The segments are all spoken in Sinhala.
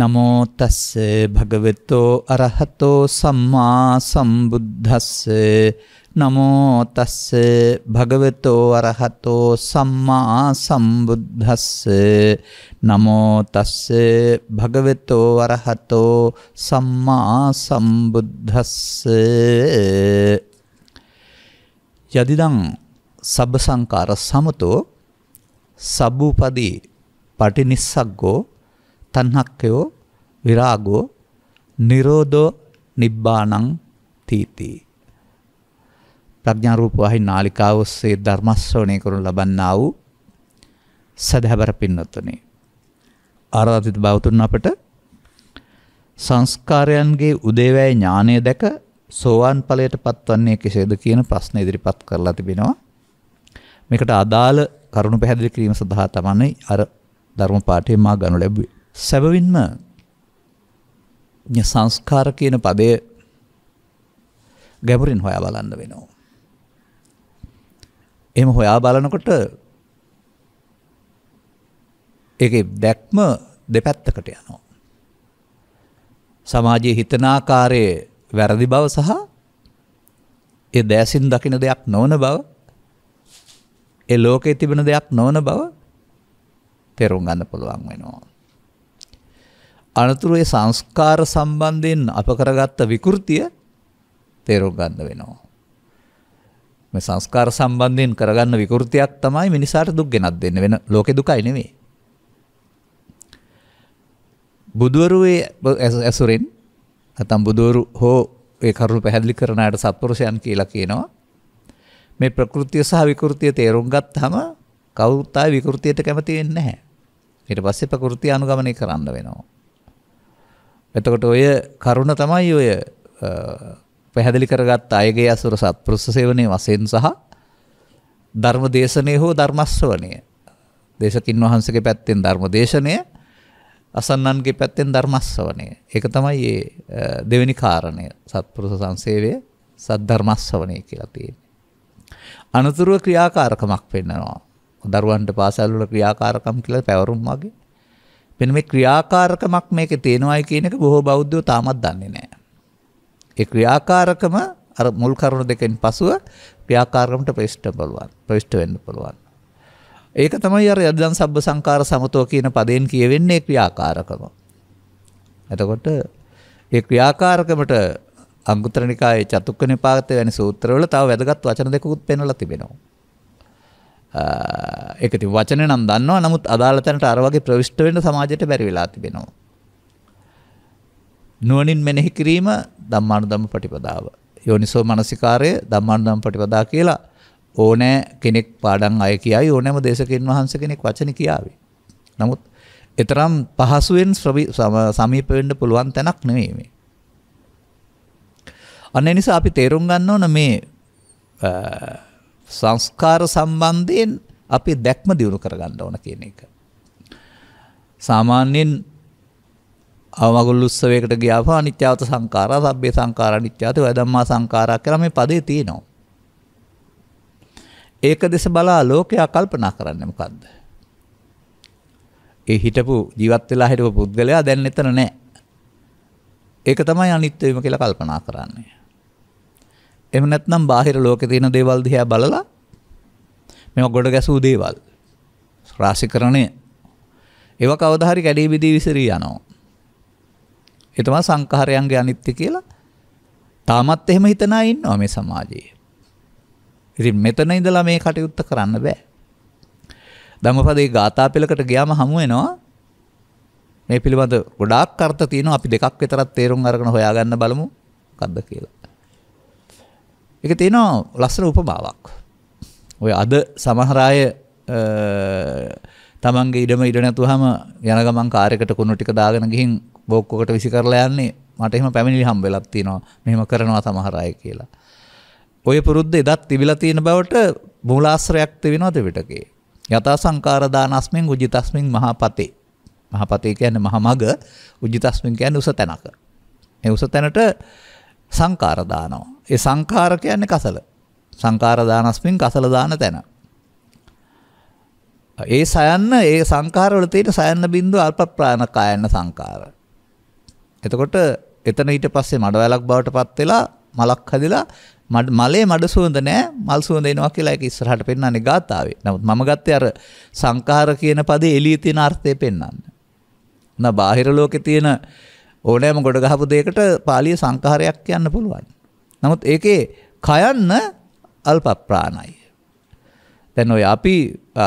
නමෝ තස්ස භගවතෝ අරහතෝ සම්මා සම්බුද්දස්ස නමෝ තස්ස භගවතෝ අරහතෝ සම්මා සම්බුද්දස්ස නමෝ තස්ස භගවතෝ අරහතෝ සම්මා සම්බුද්දස්ස යදිදං සබ්බ සංකාර සමතෝ සබ්බූපදී පටිනිස්සග්ගෝ තණ්හක්කයෝ විරාගෝ නිරෝධෝ නිබ්බාණං තීති ප්‍රඥා රූප වහින් නාලිකාව ඔස්සේ ධර්ම ශ්‍රවණය කරනු ලබන්නා වූ සදහබර පින්නතුනේ ආරාධිත බවතුන් අපට සංස්කාරයන්ගේ උදේවැය ඥානය දැක සෝවාන් ඵලයට පත්වන්නේ කෙසේද කියන ප්‍රශ්න ඉදිරිපත් කරලා තිබෙනවා මේකට අදාළ කරුණු පැහැදිලි කිරීම සඳහා තමයි අර ධර්ම පාඨය මා ගනු ලැබුවේ සැබවින්ම සංස්කාර කියන පදය ගැඹුරින් හොයා බලන්න වෙනවා. එහෙම හොයා බලනකොට ඒකේ දැක්ම දෙපැත්තකට යනවා. සමාජයේ හිතන ආකාරයේ වැරදි බව සහ ඒ දැසින් දකින දෙයක් නොවන බව ඒ ලෝකයේ තිබෙන දෙයක් නොවන බව තේරුම් ගන්න පුළුවන් වෙනවා. අනතුරු ඒ සංස්කාර සම්බන්ධයෙන් අප කරගත්ත විකෘතිය තේරුම් ගන්න වෙනවා. මේ සංස්කාර සම්බන්ධයෙන් කරගන්න විකෘතියක් තමයි මිනිසාට දුක් ගෙනත් දෙන්නේ වෙන ලෝකේ දුකයි නෙමෙයි. බුදුවරුේ ඇසුරෙන් නැත්නම් බුදුවරු හෝ ඒ කරුණු පැහැදිලි කරන අයට සත්පුරුෂයන් කියලා කියනවා. මේ ප්‍රകൃතිය සහ විකෘතිය තේරුම් ගත්තාම කවුරුත් ආයි විකෘතියට කැමති වෙන්නේ නැහැ. ඊට පස්සේ ප්‍රകൃතිය අනුගමනය කරන්න වෙනවා. එතකොට ඔය කරුණ තමයි ඔය පැහැදිලි කරගත් අයගේ අසුර සත්පුරුෂ සේවනයේ වශයෙන් සහ ධර්ම දේශනය හෝ ධර්මස්වණය දේශකින් වහන්සේගේ පැත්තෙන් ධර්ම දේශනය අසන්නන්ගේ පැත්තෙන් ධර්මස්වණය ඒක තමයි මේ දෙවෙනි කාරණය සත්පුරුෂ සංසේවය සද්ධර්මස්වණය කියලා තියෙන්නේ අනතුරුව ක්‍රියාකාරකමක් වෙන්නනවා දරුවන්ට පාසල් වල ක්‍රියාකාරකම් කියලා පැවරුම් වගේ වෙන මේ ක්‍රියාකාරකමක් මේකේ තියෙනවායි කියන එක බොහෝ බෞද්ධයෝ තාමත් දන්නේ නැහැ. ඒ ක්‍රියාකාරකම අර මුල් කරුණු දෙකෙන් පසුව ක්‍රියාකාරකමට ප්‍රවිෂ්ඨ බලවත් ප්‍රවිෂ්ඨ වෙන්න පුළුවන්. ඒක තමයි අර යදන් සබ්බ සංකාර සමතෝ කියන පදයෙන් කියවෙන්නේ ක්‍රියාකාරකම. එතකොට ඒ ක්‍රියාකාරකමට අංගුත්තර නිකායේ චතුක්ක නිපාතය වැනි සූත්‍රවල තව වැදගත් වචන දෙකකුත් පෙන්වලා තිබෙනවා. එකති වචන නම් දන්නවා නමුත් අදාළතැනට අරවගේ ප්‍රවිෂ්ටවෙන්ට සමාජයට බැරිවෙලා තිබෙනවා. නුවනින් මෙනෙහි කිරීම දම්මානු දම පටිපදාව. යෝනිසෝ මනසිකාරය දම්මානු දම් පටිපදා කියලා ඕනෑ කෙනෙක් පාඩන් අය කියයි ඕනෑම දේශකින් වහන්ස කෙනෙක් වචන කියාවේ. නමුත් එතරම් පහසුවෙන් සමීපවෙන්ඩ පුළුවන් තැනක් නෙවීමේ. අන්න නිසා අපි තේරුම් ගන්න ඕන මේ සංස්කාර සම්බන්ධයෙන් අපේ දැක්ම දියුණු කරගන්න ඕන කියන එක. සාමාන්‍යයෙන් අවමගුල් උත්සවයකට ගියාම අනිත්‍යවත සංඛාරා සබ්බේ සංඛාරා අනිත්‍යවත ඔය ධම්මා සංඛාරා කියලා මේ පදේ තියෙනවා. ඒක දෙස බලා ලෝකයා කල්පනා කරන්නේ මොකද්ද? ඒ හිටපු ජීවත් වෙලා හිටපු පුද්ගලයා දැන් එතන නැහැ. ඒක තමයි අනිත්‍ය වීම කියලා කල්පනා කරන්නේ. එහෙම නැත්නම් බාහිර ලෝකේ තියෙන දේවල් දිහා බලලා මේවා ගොඩ ගැසූ දේවල් රාශිකරණය ඒවා කවදා හරි කැඩී බිඳී විසිරී යනවා. ඒ තමයි සංඛාරයන්ගේ අනිත්‍ය කියලා. තාමත් එහෙම හිතන අය ඉන්නවා මේ සමාජයේ. ඉතින් මෙතන ඉඳලා මේ කටයුත්ත කරන්න බෑ. ධම්මපදයේ ගාථා පෙළකට ගියාම හමු වෙනවා මේ පිළිබඳ ගොඩාක් අර්ථ තියෙනවා අපි දෙකක් විතරක් තේරුම් අරගෙන හොයාගන්න බලමු මොකද්ද කියලා. එක තියෙනවා ලස්සන උපමාවක්. ඔය අද සමහරාය තමන්ගේ ඉඩම ඉඩ නැතුහම යන ගමන් කාරයකට කුණු ටික දාගෙන ගිහින් බෝක්කෝකට විසි කරලා යන්නේ මට එහෙම පැමිණිලි හම්බෙලක් තියෙනවා මෙහෙම කරනවා සමහරාය කියලා. ඔය පුරුද්ද එදත් තිබිලා තියෙන බවට මූලාශ්‍රයක් තිබෙනවා ත්‍රිපිටකේ. යථා සංකාර දානස්මෙන් උජිතස්මින් මහපතේ. මහපතේ කියන්නේ මහමග උජිතස්මින් කියන්නේ උස තැනක. මේ උස තැනට සංකාර දානවා. ඒ සංකාර කියන්නේ කසල. සංකාර දානස්මින් කසල දාන තැන. ඒ සයන්න ඒ සංකාර වල තියෙන සයන්න බින්දුව අල්ප ප්‍රාණ කායන්න සංකාර. එතකොට එතන ඊට පස්සේ මඩ වැලක් බවට පත් වෙලා මලක් හැදිලා මලේ මඩ සුවඳ නෑ මල් සුවඳ එනවා කියලා ඒක ඉස්සරහට පෙන්වන්නේ ගාතාවේ. නමුත් මම ගත්තේ අර සංකාර කියන පදේ එළියේ තියෙන අර්ථය පෙන්වන්න. නා බාහිර ලෝකේ තියෙන ඕනෑම ගොඩ ගහපු දෙයකට පාලිය සංකාරයක් යන්න පුළුවන්. නමුත් ඒකේ කයන්න අල්පප්‍රාණයි. දැන් ඔය අපි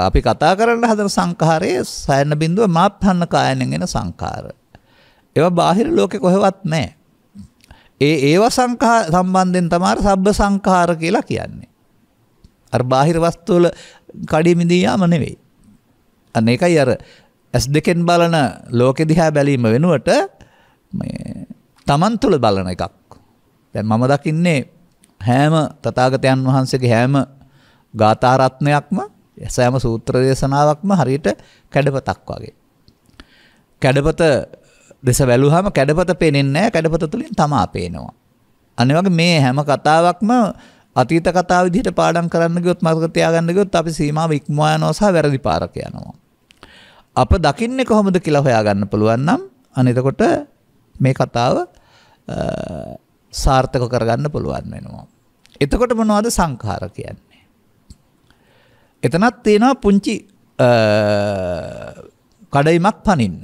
අපි කතා කරන්න හදන සංඛාරයේ සයන බිඳුව මාප්‍රහන්න කායනෙන් එන සංඛාර. ඒවා බාහිර ලෝකේ කොහෙවත් නැහැ. ඒ ඒව සංඛා සම්බන්ධයෙන් තමයි සබ්බ සංඛාර කියලා කියන්නේ. අර බාහිර වස්තු වල කඩේ මිදී යාම නෙවෙයි. අන්න ඒකයි අර S2 බලන ලෝකෙ දිහා බැලීම වෙනුවට තමන් තුළ බලන එකක් දැන් මම දකින්නේ හෑම තතාගතයන් වහන්සේගේ හෑම ගාථාරත්නයක්ම සෑම සූත්‍ර දේශනාවක්ම හරියට කැඩපතක් වගේ. කැඩපත දෙස වැලුහම කැඩපත පෙනෙන්නේ කැඩපත තුළින් තමා පේනවා. අනේ වගේ මේ හැම කතාවක්ම අතීත කතා විදිහට පාඩම් කරන්න ගියොත් මතක තියාගන්න ගියොත් අපි සීමාව ඉක්මවා යනවා සහ වැරදි පාරක යනවා. අප දකින්නේ කොහොමද කියලා හොයාගන්න පුළුවන් නම් අනේ එතකොට මේ කතාව සාර්ථක කරගන්න පුළුවන් වෙනවා. එතකොට මොනවද සංඛාර කියන්නේ? එතනත් තියෙනවා පුංචි කඩයිමක් පනින්න.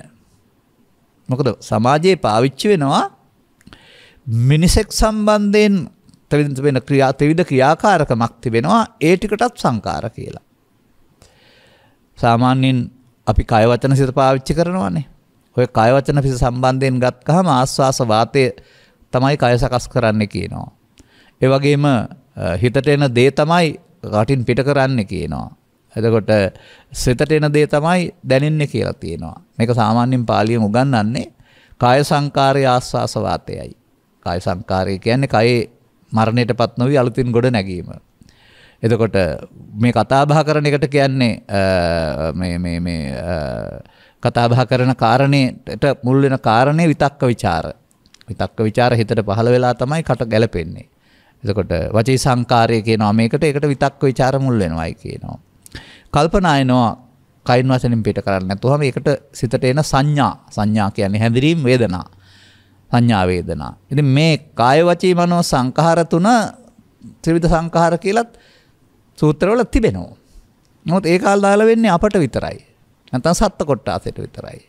මොකද සමාජයේ පාවිච්චි වෙනවා මිනිසෙක් සම්බන්ධයෙන් තවිද වෙන ක්‍රියා තවිද ක්‍රියාකාරකමක් තිබෙනවා ඒ ටිකටත් සංකාර කියලා. සාමාන්‍යයෙන් අපි කය වචන සිත පාවිච්චි කරනවානේ. ඔය කය වචන පිස සම්බන්ධයෙන් ගත්කහම ආස්වාස වාතය තමයි කය සකස් කරන්න කියනවා. ඒ වගේම හිතට එන දේ තමයි රටින් පිට කරන්න කියනවා. එතකොට සිතට එන දේ තමයි දැනෙන්නේ කියලා තියෙනවා. මේක සාමාන්‍යයෙන් පාලියෙන් උගන්වන්නේ කාය සංකාරය ආස්වාස වාතයයි. කාය සංකාරය කියන්නේ කයේ මරණයටපත් නොවි අලුතින් ගොඩ නැගීම. එතකොට මේ කතා බහ කරන එකට කියන්නේ මේ මේ මේ කතාබහ කරන කාරණයට මුල් වෙන කාරණේ විතක්ක ਵਿਚාර. විතක්ක ਵਿਚාර හිතට පහළ වෙලා තමයි කට ගැලපෙන්නේ. එතකොට වචී සංකාරය කියනවා මේකට ඒකට විතක්ක ਵਿਚාර මුල් වෙනවායි කියනවා. කල්පනා එනවා කයින් වශයෙන් පිට කරන්නේ නැතුවම ඒකට සිතට එන සංඥා සංඥා කියන්නේ හැඳිරීම් වේදනා සංඥා වේදනා. ඉතින් මේ කාය වචී මනෝ සංඛාර තුන ත්‍රිවිධ සංඛාර කියලත් සූත්‍රවල තිබෙනවා. නමුත් ඒ කාල් දාලා වෙන්නේ අපට විතරයි. නැතන් සත්ත කොට්ටාසයට විතරයි.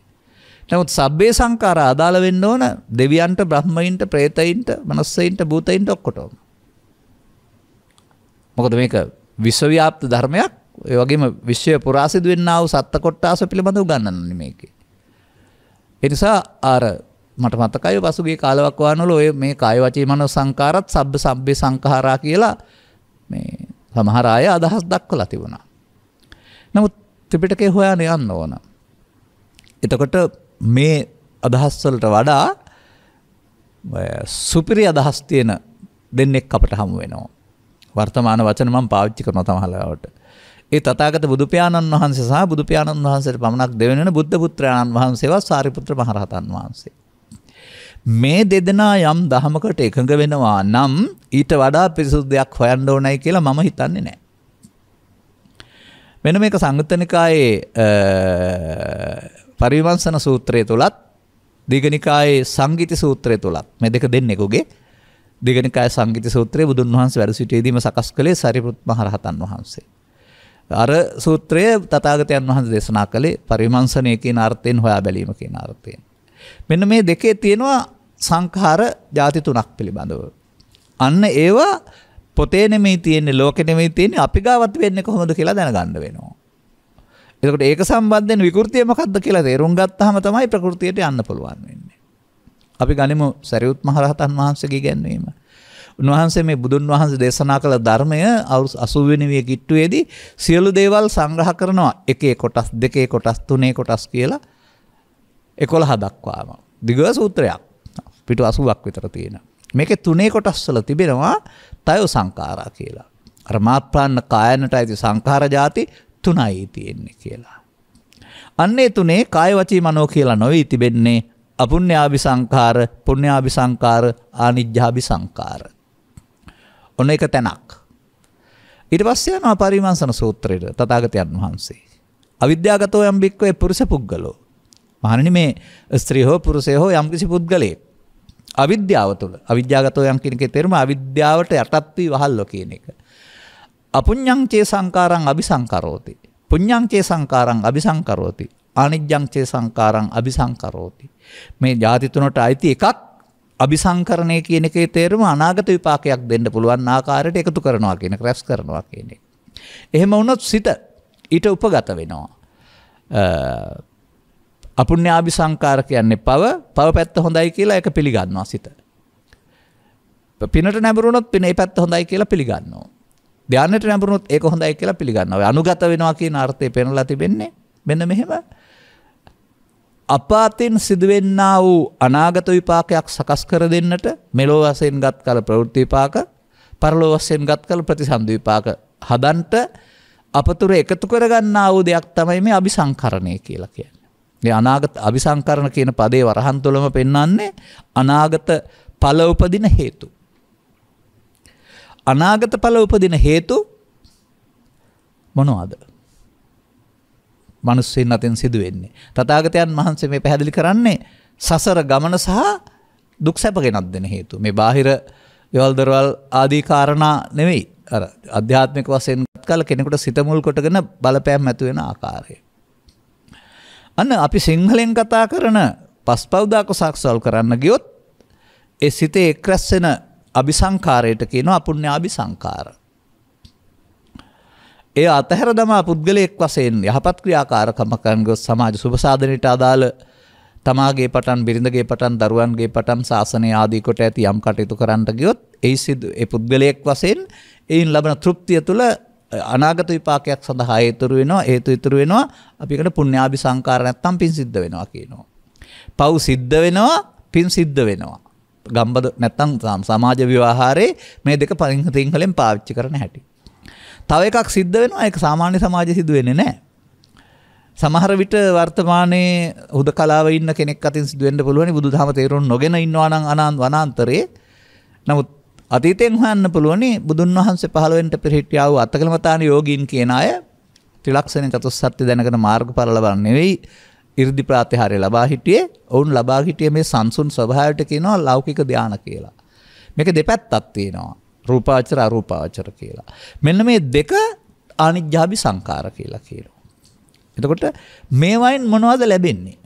නමුත් සබ්බේ සංකාර අදාළ වෙන්න ඕන දෙවියන්ට බ්‍රහ්මයින්ට ප්‍රේතයින්ට මනස්සයින්ට භූතයින්ට ඔක්කොටෝම. මොකද මේක විශ්වව්‍යාප්ත ධර්මයක් ඔය වගේම විශ්වය පුරාසිදු වෙන්නාව සත්ත කොට්ටාස පිළිබඳව ගන්නන්න මේකේ. එනිසා ආර මට මතකයි පසුගේ කාලවක්වානොල ඔය මේ කාය වචී මන සංකාරත් සබ්බ සබ්බේ සංඛාරා කියලා මේ සමහර අය අදහස් දක්වලා තිබුණා. නමුත් ත්‍රිපිටකේ හොයාන යන්න ඕන. එතකොට මේ අදහස්වලට වඩා සුපිරි අදහස් තියෙන දෙන්නෙක් අපට හමු වෙනවා. වර්තමාන වචන මම පාවිච්චි කරනවා තමහලවට. ඒ තථාගත බුදුපියාණන් වහන්සේ සහ බුදුපියාණන් වහන්සේට පමණක් දෙවෙනි වෙන බුද්ධ පුත්‍රයන් වහන්සේවත් සාරිපුත්‍ර මහරහතන් වහන්සේ. මේ දෙදෙනා යම් දහමකට එකඟ වෙනවා නම් ඊට වඩා පිරිසුදු දෙයක් හොයන්න ඕනයි කියලා මම හිතන්නේ නැහැ. මෙන මේක සංගතනිකායේ පරිවංසන සූත්‍රය තුළත් දිගනිකායේ සංගීති සූත්‍රය තුළත් මේ දෙක දෙන්නෙකුගේ දිගනිකාය සංගීති සූත්‍රය බුදුන් වහන්සේ වැඩ සිටියේදීම සකස් කළේ සරිපුත් මහරහතන් වහන්සේ. අර සූත්‍රය තථාගතයන් වහන්සේ දේශනා කළේ පරිවංසනය කියන අර්ථයෙන් හොයා බැලීම කියන අර්ථයෙන්. මෙන්න මේ දෙකේ තියෙනවා සංඛාර ಜಾති තුනක් පිළිබඳව. අන්න ඒවා පොතේ නෙමෙයි තියෙන්නේ ලෝකෙ නෙමෙයි තියෙන්නේ අපි ගාවත් වෙන්නේ කොහොමද කියලා දැනගන්න වෙනවා. එතකොට ඒක සම්බන්ධයෙන් විකෘතිය මොකක්ද කියලා තේරුම් ගත්තාම තමයි ප්‍රകൃතියට යන්න පුළුවන් වෙන්නේ. අපි ගනිමු සරියුත් මහරහතන් වහන්සේගේ ඉගැන්වීම. උන්වහන්සේ මේ බුදුන් වහන්සේ දේශනා කළ ධර්මය අවුරුදු 80 වෙනි විය කිට්ටුවේදී සියලු දේවල් සංග්‍රහ කරනවා. එකේ කොටස්, දෙකේ කොටස්, තුනේ කොටස් කියලා 11 දක්වාම. දිග සූත්‍රයක්. පිටු 80ක් විතර තියෙනවා. මේකේ තුනේ කොටස් වල තිබෙනවා තයෝ සංඛාරා කියලා. අර මාත්‍රාන්න කායනට ඇති සංඛාර જાති තුනයි තියෙන්නේ කියලා. අන්නේ තුනේ කාය වචී මනෝ කියලා නොවේ තිබෙන්නේ අපුඤ්ඤාභි සංඛාර, පුඤ්ඤාභි සංඛාර, ආනිජ්ජාභි සංඛාර. ඔන්න එක තැනක්. ඊට පස්සේ යනවා පරිමර්ශන සූත්‍රයට තථාගතයන් වහන්සේ. අවිද්‍යාගතෝ යම් බික්කවේ පුරුෂ පුද්ගලෝ. මහණනි මේ ස්ත්‍රී හෝ පුරුෂය හෝ යම්කිසි පුද්ගලයෙක් අවිද්‍යාව තුළ අවිද්‍යාගතෝ යම් කියන එකේ තේරුම අවිද්‍යාවට යටත් වී වහල්ලෝ කියන එක. අපුඤ්ඤං චේ සංකාරං අபிසංකරෝති. පුඤ්ඤං චේ සංකාරං අபிසංකරෝති. ආනිජ්ජං චේ සංකාරං අபிසංකරෝති. මේ ಜಾති තුනට අයිති එකක් අபிසංකරණය කියන එකේ තේරුම අනාගත විපාකයක් දෙන්න පුළුවන් ආකාරයට එකතු කරනවා කියන එක රැස් කරනවා කියන එක. එහෙම වුණොත් සිත ඊට උපගත වෙනවා. අපුුණ්‍යාභි සංකාර කියන්නේ පව පව පැත්ත හොඳයි කියලා එක පිළිගන්නවා සිත. පිනට නැබරුණොත් පිනේ පැත් හොඳයි කියලා පිළිගන්නවා. ධ්‍යානට නැබරුණොත් ඒක හොඳයි කියලා පිළිගන්නව අනුගත වෙනවා කිය නාර්ථය පෙනලා තිබෙන්නේ මෙන්න මෙහෙම අපාතින් සිදුවෙන්න වූ අනාගත විපාකයක් සකස් කර දෙන්නට මෙලෝ වසයෙන් ගත් කල ප්‍රවෘත්ති විපාක පරලෝ වසයෙන් ගත් කල ප්‍රතිසන්ධ විපාක හදන්ට අපතුර එකතු කරගන්නා වූ දෙයක් තමයි මේ අභි සංකරණය කියලා කියන්න. මේ අනාගත අபிසංකරණ කියන පදේ වරහන් තුළම පෙන්වන්නේ අනාගත ඵල උපදින හේතු. අනාගත ඵල උපදින හේතු මොනවාද? මිනිස්සුන් අතෙන් සිදුවෙන්නේ. තථාගතයන් වහන්සේ මේ පැහැදිලි කරන්නේ සසර ගමන සහ දුක් සැප ගෙනත් දෙන හේතු. මේ බාහිර ගෙවල් දරවල් ආදී කාරණා නෙවෙයි. අර අධ්‍යාත්මික වශයෙන් කල කෙනෙකුට සිත මුල් කොටගෙන බලපෑම් ඇති වෙන ආකාරය. අන්න අපි සිංහලෙන් කතා කරන පස්පෞදාක සක්සල් කරන්න ගියොත් එ සිතේ එක්රැස්සෙන අභිසංකාරයට කියනවා අපුණ්‍ය අභිසංකාර. ඒ අතහැර දමා පුද්ගලයෙක් වසයෙන් යහපත් ක්‍රියාකාරකමකන් ගොස් සමාජ සුභසාධනයට අදාළ තමාගේ පටන් බිරිඳගේ පටන් දරුවන්ගේ පටන් ශාසනය ආදීකොට ඇති යම් කටයුතු කරන්නට ගියොත් ඒ සිදු පුද්ගලයෙක් වසයෙන් එයින් ලබන තෘප්තිය තුළ අනාගත විපාකයක් සඳහා හේතුරු වෙනවා හේතු ඉතුරු වෙනවා අපි එකට පුණ්‍යාභි සංකාර නැත්තම් පින් සිද්ධ වෙනවා කියනවා. පව් සිද්ධ වෙනවා පින් සිද්ධ වෙනවා. ගම්බද නැත්තම් සමාජ ව්‍යවහාරේ මේ දෙක සිංහලෙන් පාවිච්චි කරන හැටි. තව එකක් සිද්ධ වෙනවා ඒක සාමාන්‍ය සමාජයේ සිදු වෙන්නේ නැහැ. සමහර විට වර්තමානයේ හුදකලාව ඉන්න කෙනෙක් අතින් සිදු වෙන්න පුළුවන් බුදුදහම තේරුම් නොගෙන ඉන්නවා නම් අනාන්තරේ. නමුත් අතීතයෙන් හොයන්න පුළුවනි බුදුන් වහන්සේ පහළ වෙන්නට පෙර හිටියා වූ අත්තකලමතාන යෝගීන් කියන අය ත්‍රිලක්ෂණ චතුස්සත්‍ය දැනගෙන මාර්ගඵල ලබන්නේ නෙවෙයි 이르දි ප්‍රාතිහාර්ය ලබා හිටියේ ඔවුන් ලබා හිටියේ මේ සංසුන් ස්වභාවයට කියනවා ලෞකික ධානය කියලා. මේක දෙපැත්තක් තියෙනවා. රූපාවචර අරූපාවචර කියලා. මෙන්න මේ දෙක ආනිජ්ජාභි සංකාර කියලා කියනවා. එතකොට මේවයින් මොනවද ලැබෙන්නේ?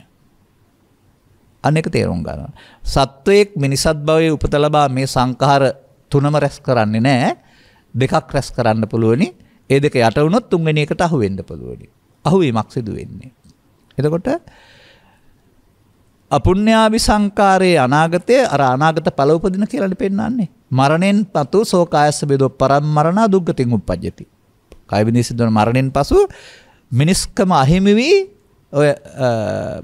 අන්න එක තේරුම් ගන්න. සත්වයක් මිනිසත් භවයේ උපත ලබා මේ සංඛාර තුනම රැස් කරන්නේ නෑ දෙකක් රැස් කරන්න පුළුවනි ඒ දෙක යට වුණොත් තුන්වෙනි එකට අහු වෙන්න පුළුවනි. අහුවීමක් සිදු වෙන්නේ. එතකොට අපුණ්‍යාවි සංකාරයේ අනාගතය අර අනාගත ඵල උපදින කියලානේ පෙන්වන්නේ. මරණයෙන් පසු සෝකායස බෙදෝ පරම්මරණ දුක්ගතින් උප්පජ්ජති. කය විනිසිදුන මරණයෙන් පසු මිනිස්කම අහිමි වී ඔය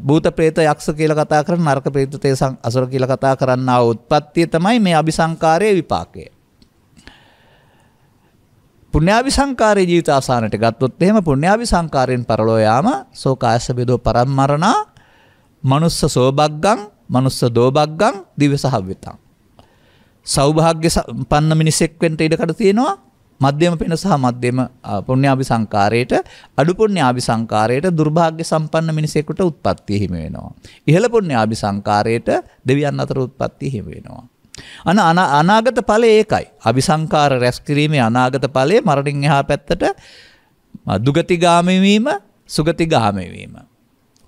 භූත ප්‍රේත යක්ෂ කියලා කතා කරන නරක ප්‍රේත තේසං අසුර කියලා කතා කරන්න ආ උත්පත්තිය තමයි මේ අபிසංකාරයේ විපාකය. පුණ්‍යාවිසංකාරයේ ජීවිත ආසානට ගත්තොත් එහෙම පුණ්‍යාවිසංකාරයෙන් පරලෝ යාම සෝකායස බෙදෝ පරම්මරණා මනුස්ස සෝබග්ගං මනුස්ස දෝබග්ගං දිව්‍ය සහවිතං. සෞභාග්‍ය සම්පන්න මිනිසෙක් වෙන්න ඉඩකඩ තියෙනවා මධ්‍යම පෙන සහ මධ්‍යම පුණ්‍යාභි සංකාරයට අඩු පුණ්‍යාභි සංකාරයට දුර්භාග්‍ය සම්පන්න මිනිසෙකුට උත්පත්තිය හිමි වෙනවා. ඉහළ පුණ්‍යාභි සංකාරයට දෙවියන් අතර උත්පත්තිය හිමි වෙනවා. අන අනාගත ඵලය ඒකයි. අபிසංකාර රැස් කිරීමේ අනාගත ඵලය මරණින් එහා පැත්තට දුගතිගාමී වීම, සුගතිගාමී වීම.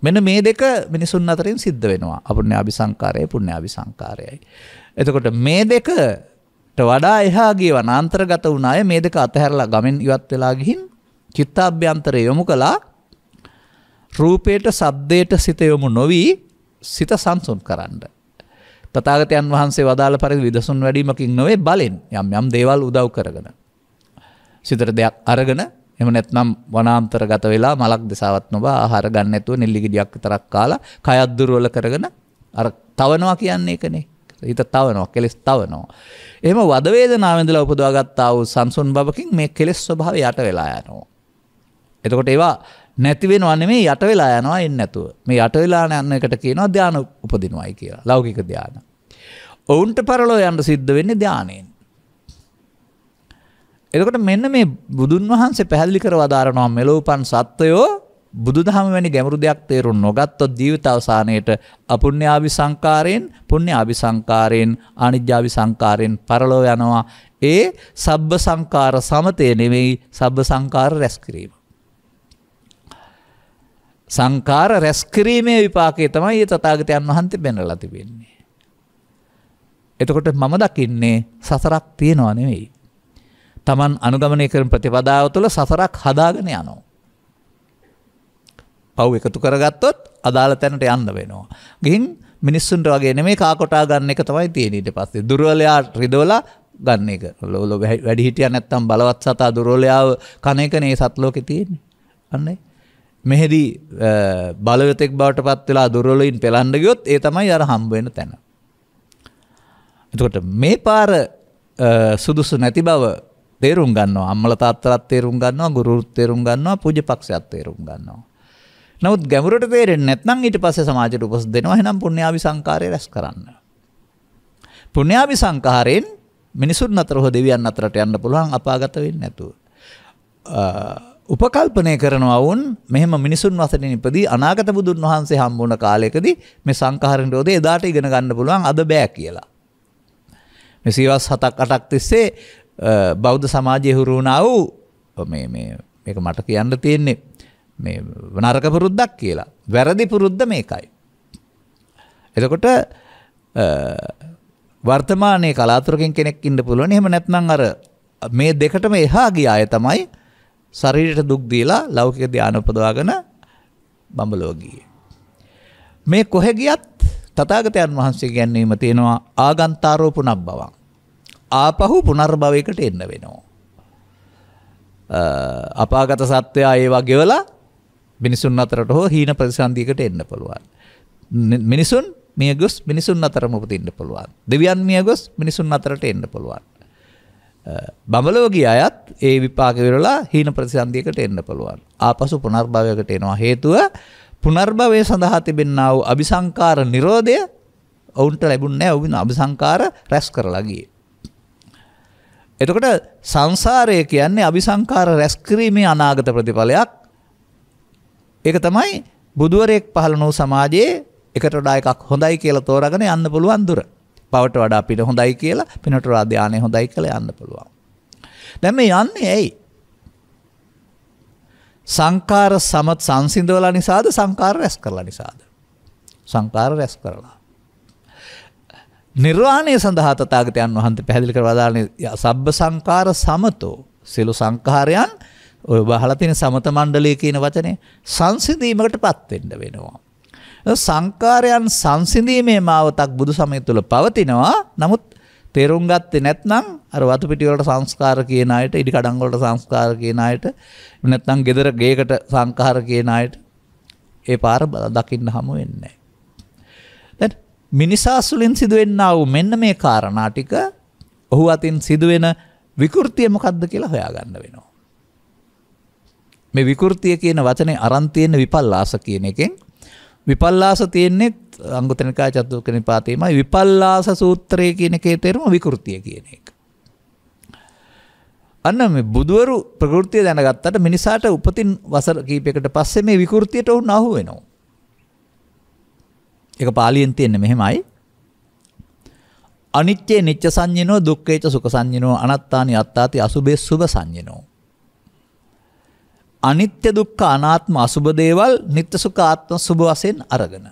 මෙන්න මේ දෙක මිනිසුන් අතරින් සිද්ධ වෙනවා. අපුණ්‍ය අபிසංකාරයයි පුණ්‍ය අபிසංකාරයයි. එතකොට මේ දෙක වඩා එහා ගියව නාන්තරගත වුණ අය මේ දෙක අතහැරලා ගමෙන් ඉවත් වෙලා ගිහින් චිත්තාභ්‍යන්තරය යොමු කළා රූපේට සබ්දයට සිත යොමු නොවී සිත සංසුන් කරන්න. තථාගතයන් වහන්සේ වදාළ පරිදි විදසුන් වැඩීමකින් නොවේ බලෙන් යම් යම් දේවල් උදව් කරගෙන. සිතට දෙයක් අරගෙන එම නැත්නම් වනාන්තරගත වෙලා මලක් දෙසාවත් නොබ ආහාර ගන්න නැතුව නිල්ලි ගෙඩියක් විතරක් කාලා කය අද්දුරවල කරගෙන අර තවනවා කියන්නේ ඒකනේ. හිත තවනවා, කෙලස් තවනවා. එම වදවේදනාවඳල උපදවාගත්තාව සංසුන් බවකින් මේ කෙලෙස් ස්වභාව යට වෙලා යනවා. එතකොට ඒවා නැතිවෙන වන්නේ මේ යට වෙලා යනවා එන්න ඇතුව මේ යට වෙලා යන්න එකට කියනවා ධ්‍යාන උපදිනවයි කියලා ලෞකික ධ්‍යාන. ඔවුන්ට පරලෝ යන්න සිද්ධ වෙන්නේ ධ්‍යානයෙන්. එතකොට මෙන්න මේ බුදුන් වහන්සේ පැහැදිලි කර වදාරනවා මෙලෝපන් සත්වයෝ බුදුදහම වැනි ගැඹුරු දෙයක් තේරුම් නොගත්තොත් ජීවිත අවසානයේට අපුණ්‍යාවි සංකාරයෙන් පුණ්‍යාවි සංකාරයෙන් ආනිජ්ජාවි සංකාරයෙන් පරලෝ යනවා. ඒ සබ්බ සංකාර සමතය නෙවෙයි සබ්බ සංකාර රැස් කිරීම. සංකාර රැස් කිරීමේ විපාකයේ තමයි ඒ තථාගතයන් වහන්සේ බෙන්වලා තිබෙන්නේ. එතකොට මම දකින්නේ සසරක් තියනවා නෙවෙයි. Taman අනුගමනය කරන ප්‍රතිපදාව තුළ සසරක් හදාගෙන යනවා. පව් එකතු කරගත්තොත් අදාළ තැනට යන්න වෙනවා. ගිහින් මිනිස්සුන්ට වගේ නෙමේ කාකොටා ගන්න එක තමයි තියෙන ඊට පස්සේ. දුර්වලයා රිදවලා ගන්න එක. ලෝල වැඩි හිටියා නැත්තම් බලවත් සතා දුර්වලයාව කන එකනේ සත්ලෝකේ තියෙන්නේ. අන්නේ. මෙහෙදී බලවතෙක් බවට පත් වෙලා දුර්වලින් පෙළන්න ගියොත් ඒ තමයි අර හම්බ වෙන තැන. එතකොට මේ පාර සුදුසු නැති බව තේරුම් ගන්නවා අම්මල තාත්තලත් තේරුම් ගන්නවා ගුරුත් තේරුම් ගන්නවා පූජ්‍යපක්ෂයත් තේරුම් ගන්නවා. නමුත් ගැඹුරට තේරෙන්නේ නැත්නම් ඊට පස්සේ සමාජයට උපස දෙනවා. එහෙනම් පුණ්‍යාවි සංකාරය රැස් කරන්න. පුණ්‍යාවි සංකාරයෙන් මිනිසුන් අතර හෝ දෙවියන් අතරට යන්න පුළුවන් අපාගත වෙන්නේ නැතුව. උපකල්පනය කරනවා වුන් මෙහෙම මිනිසුන් වසරේ ඉපදී අනාගත බුදුන් වහන්සේ හම්බ වුණ කාලයකදී මේ සංඛාර නිරෝධය එදාට ඉගෙන ගන්න පුළුවන් අද බෑ කියලා. මේ සීවස් 7ක් 8ක් තිස්සේ බෞද්ධ සමාජයේ හුරු වුණා වූ මේ මේ මේක මට කියන්න තියෙන්නේ මේ නරක පුරුද්දක් කියලා. වැරදි පුරුද්ද මේකයි. එතකොට වර්තමානයේ කලාතුරකින් කෙනෙක් ඉන්න පුළුවන්. එහෙම නැත්නම් අර මේ දෙකටම එහා ගිය අය තමයි ශරීරයට දුක් දීලා ලෞකික ධානය උපදවාගෙන බඹලෝ ගියේ. මේ කොහෙ ගියත් තථාගතයන් වහන්සේ ගැන්වීම තියෙනවා ආගන්තාරෝ පුනබ්බවං. ආපහු පුනර්භවයකට එන්න වෙනවා. අපාගත සත්වයා ඒවා ගෙවලා මිනිසුන් අතරට හෝ හීන ප්‍රතිසන්දියකට එන්න පුළුවන්. මිනිසුන් මිය ගොස් මිනිසුන් අතරම උපදින්න පුළුවන්. දෙවියන් මිය ගොස් මිනිසුන් අතරට එන්න පුළුවන්. බඹලෝගිය අයත් ඒ විපාක විරලා හීන ප්‍රතිසන්දියකට එන්න පුළුවන්. ආපසු පුනර්භවයකට එනවා හේතුව පුනර්භවය සඳහා තිබෙන්නා වූ අபிසංකාර නිරෝධය ඔවුන්ට ලැබුණේ නැහැ. ඔවුන් අபிසංකාර රැස් කරලා ගියේ. එතකොට සංසාරය කියන්නේ අபிසංකාර රැස් කිරීමේ අනාගත ප්‍රතිඵලයක් ඒක තමයි බුදුවරයෙක් පහළ වූ සමාජයේ එකට වඩා එකක් හොඳයි කියලා තෝරාගෙන යන්න පුළුවන් දුර. පවට වඩා පිට හොඳයි කියලා පිනට වඩා ධානය හොඳයි කියලා යන්න පුළුවන්. දැන් මේ යන්නේ ඇයි? සංකාර සමත් සංසිඳවලා නිසාද සංකාර රැස් කරලා නිසාද? සංකාර රැස් කරලා. නිර්වාණය සඳහා තථාගතයන් වහන්සේ පැහැදිලි කර වදාළේ සබ්බ සංකාර සමතෝ සියලු සංඛාරයන් ඔය බහලා තියෙන සමත මණ්ඩලය කියන වචනේ සංසිඳීමකට පත්වෙන්න වෙනවා. සංකාරයන් සංසිඳීමේ මාවතක් බුදු සමය තුළ පවතිනවා. නමුත් තේරුම් ගත්තේ නැත්නම් අර වතු පිටි වලට සංස්කාර කියන අයට ඉඩි කඩන් වලට සංස්කාර කියන අයට නැත්නම් gedara ගේකට සංස්කාර කියන අයට ඒ පාර දකින්න හමු වෙන්නේ දැන් මිනිසාසුලින් සිදුවෙන්නා වූ මෙන්න මේ කාරණා ටික ඔහු අතින් සිදුවෙන විකෘතිය මොකද්ද කියලා හොයාගන්න වෙනවා. මේ විකෘතිය කියන වචනේ අරන් තියෙන විපල්ලාස කියන එකෙන් විපල්ලාස තියෙන්නේ අංගුතනිකා චතුක නිපාතේමයි විපල්ලාස සූත්‍රය කියන එකේ තේරුම විකෘතිය කියන එක. අන්න මේ බුදුවරු ප්‍රകൃතිය දැනගත්තට මිනිසාට උපතින් වසර කීපයකට පස්සේ මේ විකෘතියට උන් අහු වෙනවා. ඒක පාලියෙන් තියෙන්නේ මෙහෙමයි. අනිච්චේ නිච්ච සංඤිනෝ දුක්ඛේච සුඛ සංඤිනෝ අනාත්තානි අත්තාති අසුභේ සුභ සංඤිනෝ අනිත්‍ය දුක්ඛ අනාත්ම අසුබ දේවල් නිත්‍ය සුඛ ආත්ම සුබ වශයෙන් අරගෙන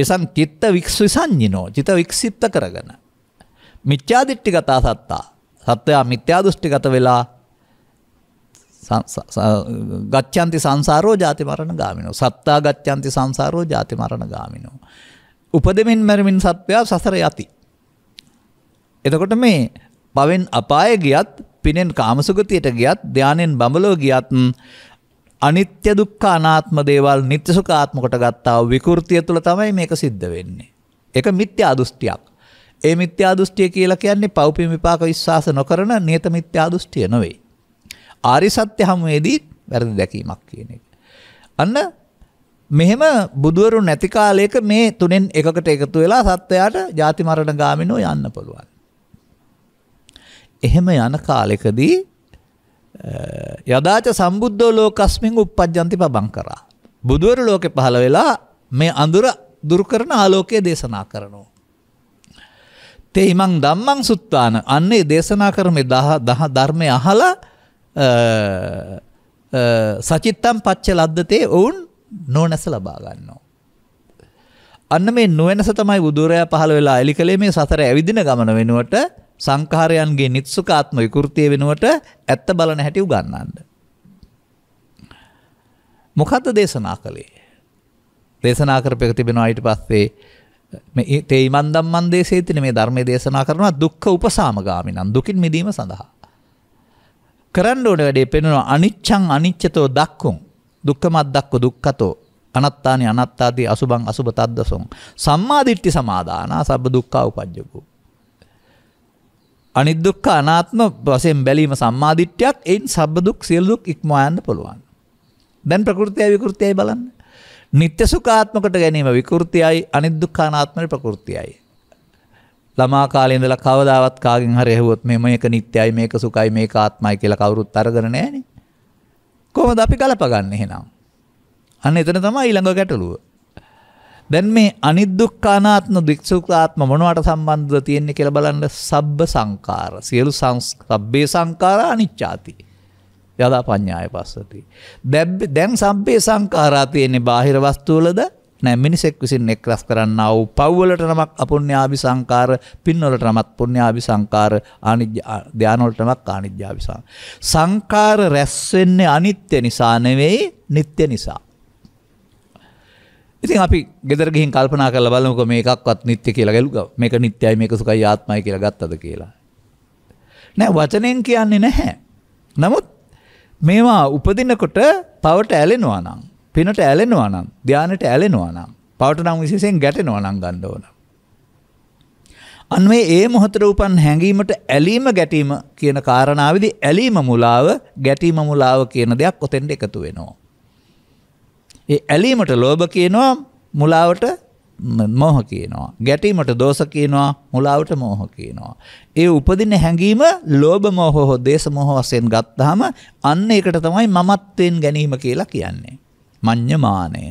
ඒසං චිත්ත වික්ෂිසඤ්ඤිනෝ චිත වික්ෂිප්ත කරගෙන මිත්‍යා දිට්ඨිගතා සත්තා සත්වයා මිත්‍යා දෘෂ්ටිගත වෙලා ගච්ඡanti සංසාරෝ ජාති මරණ ගාමිනෝ සත්තා ගච්ඡanti සංසාරෝ ජාති මරණ ගාමිනෝ උපදෙමින් මැරමින් සත්වයා සසර යති එතකොට මේ පවෙන් අපාය ගියත් පිනෙන් කාමසුගතියට ගියත් ධානයෙන් බඹලෝ ගියත් අනිත්‍ය දුක්ඛ අනාත්ම දේවල් නිත්‍ය සුඛාත්ම කොට ගත්තා වූ විකෘතිය තුළ තමයි මේක සිද්ධ වෙන්නේ. ඒක මිත්‍යා දෘෂ්ටියක්. ඒ මිත්‍යා දෘෂ්ටිය කියලා කියන්නේ පෞපි විපාක විශ්වාස නොකරන නියත මිත්‍යා දෘෂ්ටිය නෙවෙයි. ආරි සත්‍ය හමුවේදී වැරදි දැකීමක් කියන එක. අන්න මෙහෙම බුදුවරු නැති කාලයක මේ තුනෙන් එකකට එකතු වෙලා සත්වයාට ජාති මරණ ගාමිනෝ යන්න පුළුවන්. එහෙම යන කාලෙකදී යදාච සම්බුද්ධෝ ලෝකස්මින් උප්පජ්ජන්ති පබං කරා. බුදුවරු ලෝකෙ පහළ වෙලා මේ අඳුර දුරු කරන ආලෝකය දේශනා කරනවා. තේ ඉමං ධම්මං සුත්තාන අන්නේ දේශනා කරමේ දහ ධර්මය අහලා සචිත්තම් පච්ච ලද්දතේ ඔවුන් නොනැස ලබා ගන්නවා. අන්න මේ නොවැනස තමයි බුදුරයා පහළ වෙලා එලි කළේ මේ සතර ඇවිදින ගමන වෙනුවට සංඛාරයන්ගේ නිත්සුකාත්ම විකෘතිය වෙනුවට ඇත්ත බලන හැටි උගන්වන්න. මොකද්ද දේශනා කළේ? දේශනා කරපෙක තිබෙනවා ඊට පස්සේ මේ තේයිමන් ධම්මන් දේශේතින මේ ධර්මයේ දේශනා කරනවා දුක්ඛ උපසාමගාමිනම් දුකින් මිදීම සඳහා. කරන්න ඕන වැඩේ පෙන්වනවා අනිච්ඡං අනිච්චතෝ දක්ඛුං දුක්ඛමත් දක්ඛ දුක්ඛතෝ අනත්තානි අනත්තාදී අසුභං අසුභ තද්දසොං සම්මාදිට්ඨි සමාදානා සබ්බ දුක්ඛා උපජ්ජකෝ අනිදුක්ඛ අනාත්ම වශයෙන් බැලීම සම්මාදිට්ඨියත් එයින් සබ්බ දුක් සියලු දුක් ඉක්මවා යන්න පුළුවන්. දැන් ප්‍රകൃතිය විකෘතියයි බලන්න. නিত্য සුඛාත්මකට ගැනීම විකෘතියයි අනිදුක්ඛ අනාත්මේ ප්‍රകൃතියයි. ළමා කාලේ ඉඳලා කවදාවත් කාගෙන් හරි ඇහුවොත් මේ මේක නිට්ටයයි මේක සුඛයි මේක ආත්මයි කියලා කවුරුත් අරගෙන නැහනේ. කොහොමද අපි ගලපගන්නේ එහෙනම්? අන්න එතන තමයි ඊළඟ ගැටලුව. දැන් මේ අනිදුක්කානාත්ම භික්ෂුකාත්ම මොනවට සම්බන්ධව තියෙන්නේ කියලා බලන්න සබ්බ සංකාර සියලු සබ්බේ සංකාරා අනිච්චාති යදා පඤ්ඤාය පස්සති දැන් සබ්බේ සංකාරා තියෙන්නේ බාහිර වස්තු වලද නෑ මිනිසෙක් විසින් එක්රස් කරන්නා වූ පව්වලට නමක් අපුණ්‍යාවි සංකාර පින්වලට නමත් පුණ්‍යාවි සංකාර ආනිජ්ජ ධානවලට නමක් ආනිජ්ජාවි සංකාර රැස් වෙන්නේ අනිත්‍ය නිසා නෙවෙයි නিত্য නිසා ඉතින් අපි ගෙදරගෙහින් කල්පනා කල බලක මේකක්වත් නිත්‍ය කියලා ගැලුග මේක නිත්‍යයි මේක සුකයි ආත්මයි කියලා ගත්තද කියලා. නෑ වචනයෙන් කියන්නේ නැහැ. නමුත් මේවා උපදිනකොට පවට ඇලෙනවා නම් පිනට ඇලෙනවා නම් ධ්‍යානට ඇලෙනවා නම් පවට නම් විශේෂයෙන් ගැටෙනවා නම් ගන්න ඕන. අන්වේ ඒ මොහොතර උපන් හැඟීමට ඇලීම ගැටීම කියන කාරණාවේදී ඇලීම මුලාව ගැටීම මුලාව කියන දෙයක් ඔතෙන්ට එකතු වෙනවා. ඒ ඇලීමට ලෝභ කියනවා මුලාවට මෝහ කියනවා. ගැටීමට දෝෂ කියනවා මුලාවට මෝහ කියනවා. ඒ උපදින හැඟීම ලෝභ මෝහ හෝ දේශ මෝහ වශයෙන් ගත්තාම අන්න ඒකට තමයි මමත්වෙන් ගැනීම කියලා කියන්නේ. මඤ්ඤමානය.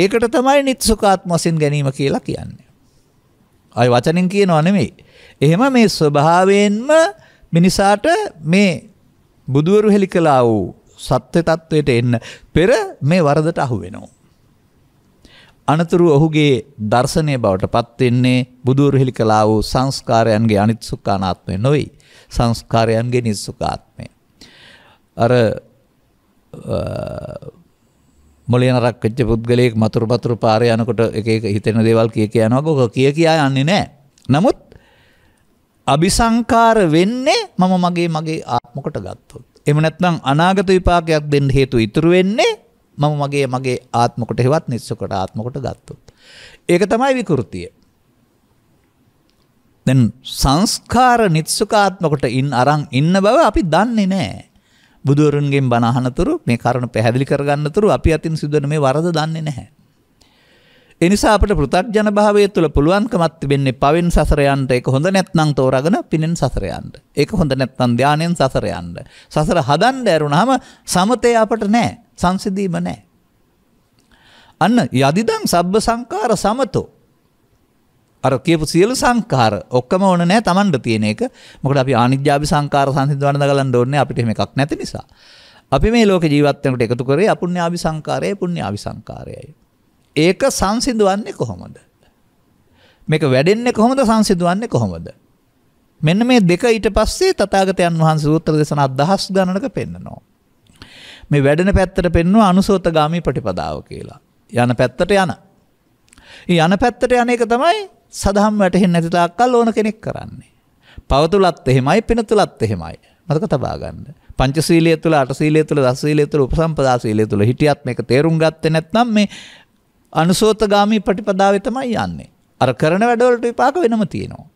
ඒකට තමයි නිත්සුකාත්ම වශයෙන් ගැනීම කියලා කියන්නේ. අය වචනෙන් කියනවා නෙමෙයි. එහෙම මේ ස්වභාවයෙන්ම මිනිසාට මේ බුදුවරු හෙලි කළා වූ සත්‍ය තත්ත්වයට එන්න පෙර මේ වරදට අහු වෙනවා. අනතුරු ඔහුගේ දර්ශනය බවට පත්වෙන්නේ බුදුරහිලි කලා වූ සංස්කාරයන්ගේ අනිත්සුකානාත්මය නොයි සංස්කාරයන්ගේ නිස්සුකාත්මය. අර මොලන රක්ච්ච පුද්ගලයෙක් මතුර පතුර පාරයනකොට එක හිතෙන දේවල් කිය කියයනකොක කිය කියා යන්නේ නෑ. නමුත් අභිසංකාර වෙන්නේ මම මගේ මගේ ආත්මකොට ගත්තොත්. එහෙම නැත්නම් අනාගත විපාකයක් දෙන්න හේතු ඉතුරු වෙන්නේ මම මගේ මගේ ආත්ම කොට හෙවත් නිස්සකට ආත්ම කොට ගත්තොත්. ඒක තමයි විකෘතිය. දැන් සංස්කාර නිස්සකාත්ම කොට ඉන් අරන් ඉන්න බව අපි දන්නේ නැහැ. බුදුරන්ගෙන් බණ අහනතුරු මේ කරුණ පැහැදිලි කරගන්නතුරු අපි අතින් සිදුවන මේ වරද දන්නේ නැහැ. එනිසා අපට පෘතක්ජන භාවය තුළ පුළුවන්කමත් තිබෙන්නේ පවෙන් සසරයන්ට එක හොඳ නැත්නම් තෝරගෙන පිනෙන් සසරයන්ට. ඒක හොඳ නැත්නම් ධානයෙන් සසරයන්ට. සසර හදන්න ඇරුණාම සමතේ අපට නැහැ. සංසිඳීම නැහැ. අන්න යදිදං සබ්බ සංකාර සමතෝ අර කියපු සියලු සංකාර ඔක්කම ඕන නෑ තමන්ට තියෙන එක මොකට අපි ආනිජ්‍යාපි සංකාර සංසිද්ධවන්න ගලන්න ඕන්නේ අපිට එහෙම එකක් නැති නිසා. අපි මේ ලෝක ජීවත් වෙනකොට එකතු කරේ අපුණ්‍යාවි සංකාරයයි පුණ්‍යාවි සංකාරයයි. ඒක සංසිඳවන්නේ කොහොමද? මේක වැඩෙන්නේ කොහොමද සංසිඳවන්නේ කොහොමද? මෙන්න මේ දෙක ඊට පස්සේ තථාගතයන් වහන්සේ සූත්‍ර දේශනා දහස් ගණනක පෙන්නනවා. මේ වැඩෙන පැත්තට පෙන්වන අනුසෝතගාමි ප්‍රතිපදාව කියලා. යන පැත්තට යන. යන පැත්තට යන එක තමයි සදහම් වැටහෙන්නේ නැති තාක්කල් ඕන කෙනෙක් කරන්නේ. පවතුලත් එහෙමයි පිනතුලත් එහෙමයි. මතක තබා ගන්න. පංචශීලයේ තුල අටශීලයේ තුල දසශීලයේ තුල උපසම්පදා ශීලයේ තුල හිටියත් මේක තේරුම් ගත්තේ නැත්නම් මේ අනුසෝතගාමී ප්‍රතිපදාවේ තමයි යන්නේ. අර කරන වැඩවලට විපාක වෙනම තියෙනවා.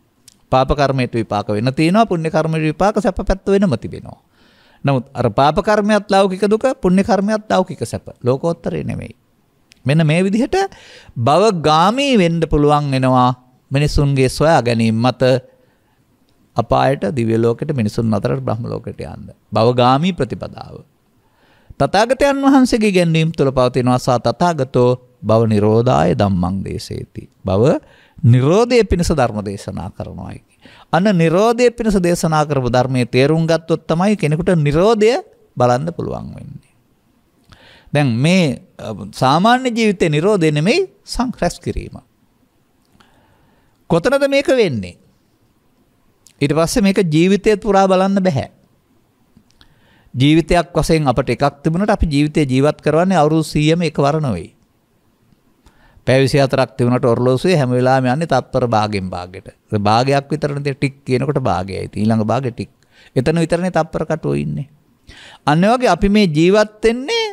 පාප කර්මයට විපාක වෙන තියෙනවා, පුණ්‍ය කර්මයට විපාක සැප පැත්ත වෙනම තිබෙනවා. නමුත් අර පාප කර්මයක් ලෞකික දුක, පුණ්‍ය කර්මයක් ලෞකික සැප. ලෝකෝත්තරේ නෙමෙයි. මෙන්න මේ විදිහට භවගාමී වෙන්න පුළුවන් වෙනවා මිනිසුන්ගේ සොයා ගැනීම මත අපායට දිව්‍ය ලෝකෙට මිනිසුන් අතරට බ්‍රහ්ම ලෝකෙට යන්න. භවගාමී ප්‍රතිපදාව. තථාගතයන් වහන්සේගේ ඉගැන්වීම තුළ පවතිනවා සා තථාගතෝ භව නිරෝධාය ධම්මං දේශේති. භව නිරෝධය පිණිස ධර්ම දේශනා කරනවායි. අන්න නිරෝධය පිණිස දේශනා කරපු ධර්මයේ තේරුම් ගත්තොත් තමයි කෙනෙකුට නිරෝධය බලන්න පුළුවන් වෙන්නේ. දැන් මේ සාමාන්‍ය ජීවිතේ නිරෝධය නෙමෙයි සංක්‍රස් කිරීම. කොතනද මේක වෙන්නේ? ඊට පස්සේ මේක ජීවිතය පුරා බලන්න බෑ. ජීවිතයක් වශයෙන් අපට එකක් තිබුණට අපි ජීවිතේ ජීවත් කරවන්නේ අවුරුදු 100ම එකවර නෙවෙයි. පැය 24ක් තිබුණාට ඔර්ලෝසුවේ හැම වෙලාවෙම යන්නේ තත්පර භාගෙන් භාගයට. ඒ භාගයක් විතරනේ ටික් කියනකොට භාගයයි. ඊළඟ භාගෙ ටික්. එතන විතරනේ තත්පර කටෝ ඉන්නේ. අන්න වගේ අපි මේ ජීවත් වෙන්නේ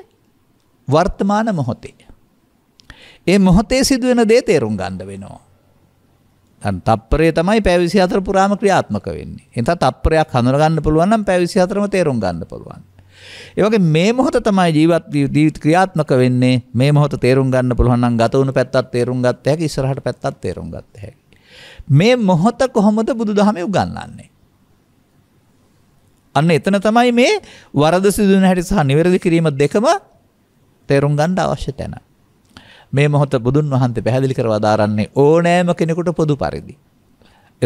වර්තමාන මොහොතේ. ඒ මොහොතේ සිදුවෙන දේ තේරුම් ගන්න වෙනවා. දැන් තප්පරය තමයි පැය 24 පුරාම ක්‍රියාත්මක වෙන්නේ. එතන තප්පරයක් හඳුනා ගන්න පුළුවන් නම් පැය 24ම තේරුම් ගන්න පුළුවන්. ඒවගේ මේ මොහොත තමයි ජීවත් ජීවිත ක්‍රියාත්මක වෙන්නේ මේ මොහොත තේරුම් ගන්න පුළුවන් නම් ගත වුණු පැත්තත් තේරුම් ගත්ත හැකි ඉස්සරහට පැත්තත් තේරුම් ගත්ත හැකි. මේ මොහොත කොහොමද බුදුදහමේ උගන්වන්නේ? අන්න එතන තමයි මේ වරද සිදු වෙන හැටි සහ නිවැරදි කිරීම දෙකම තේරුම් ගන්න අවශ්‍ය තැන. මේ මොහොත බුදුන් වහන්සේ පැහැදිලි කරව දාරන්නේ ඕනෑම කෙනෙකුට පොදු පරිදි.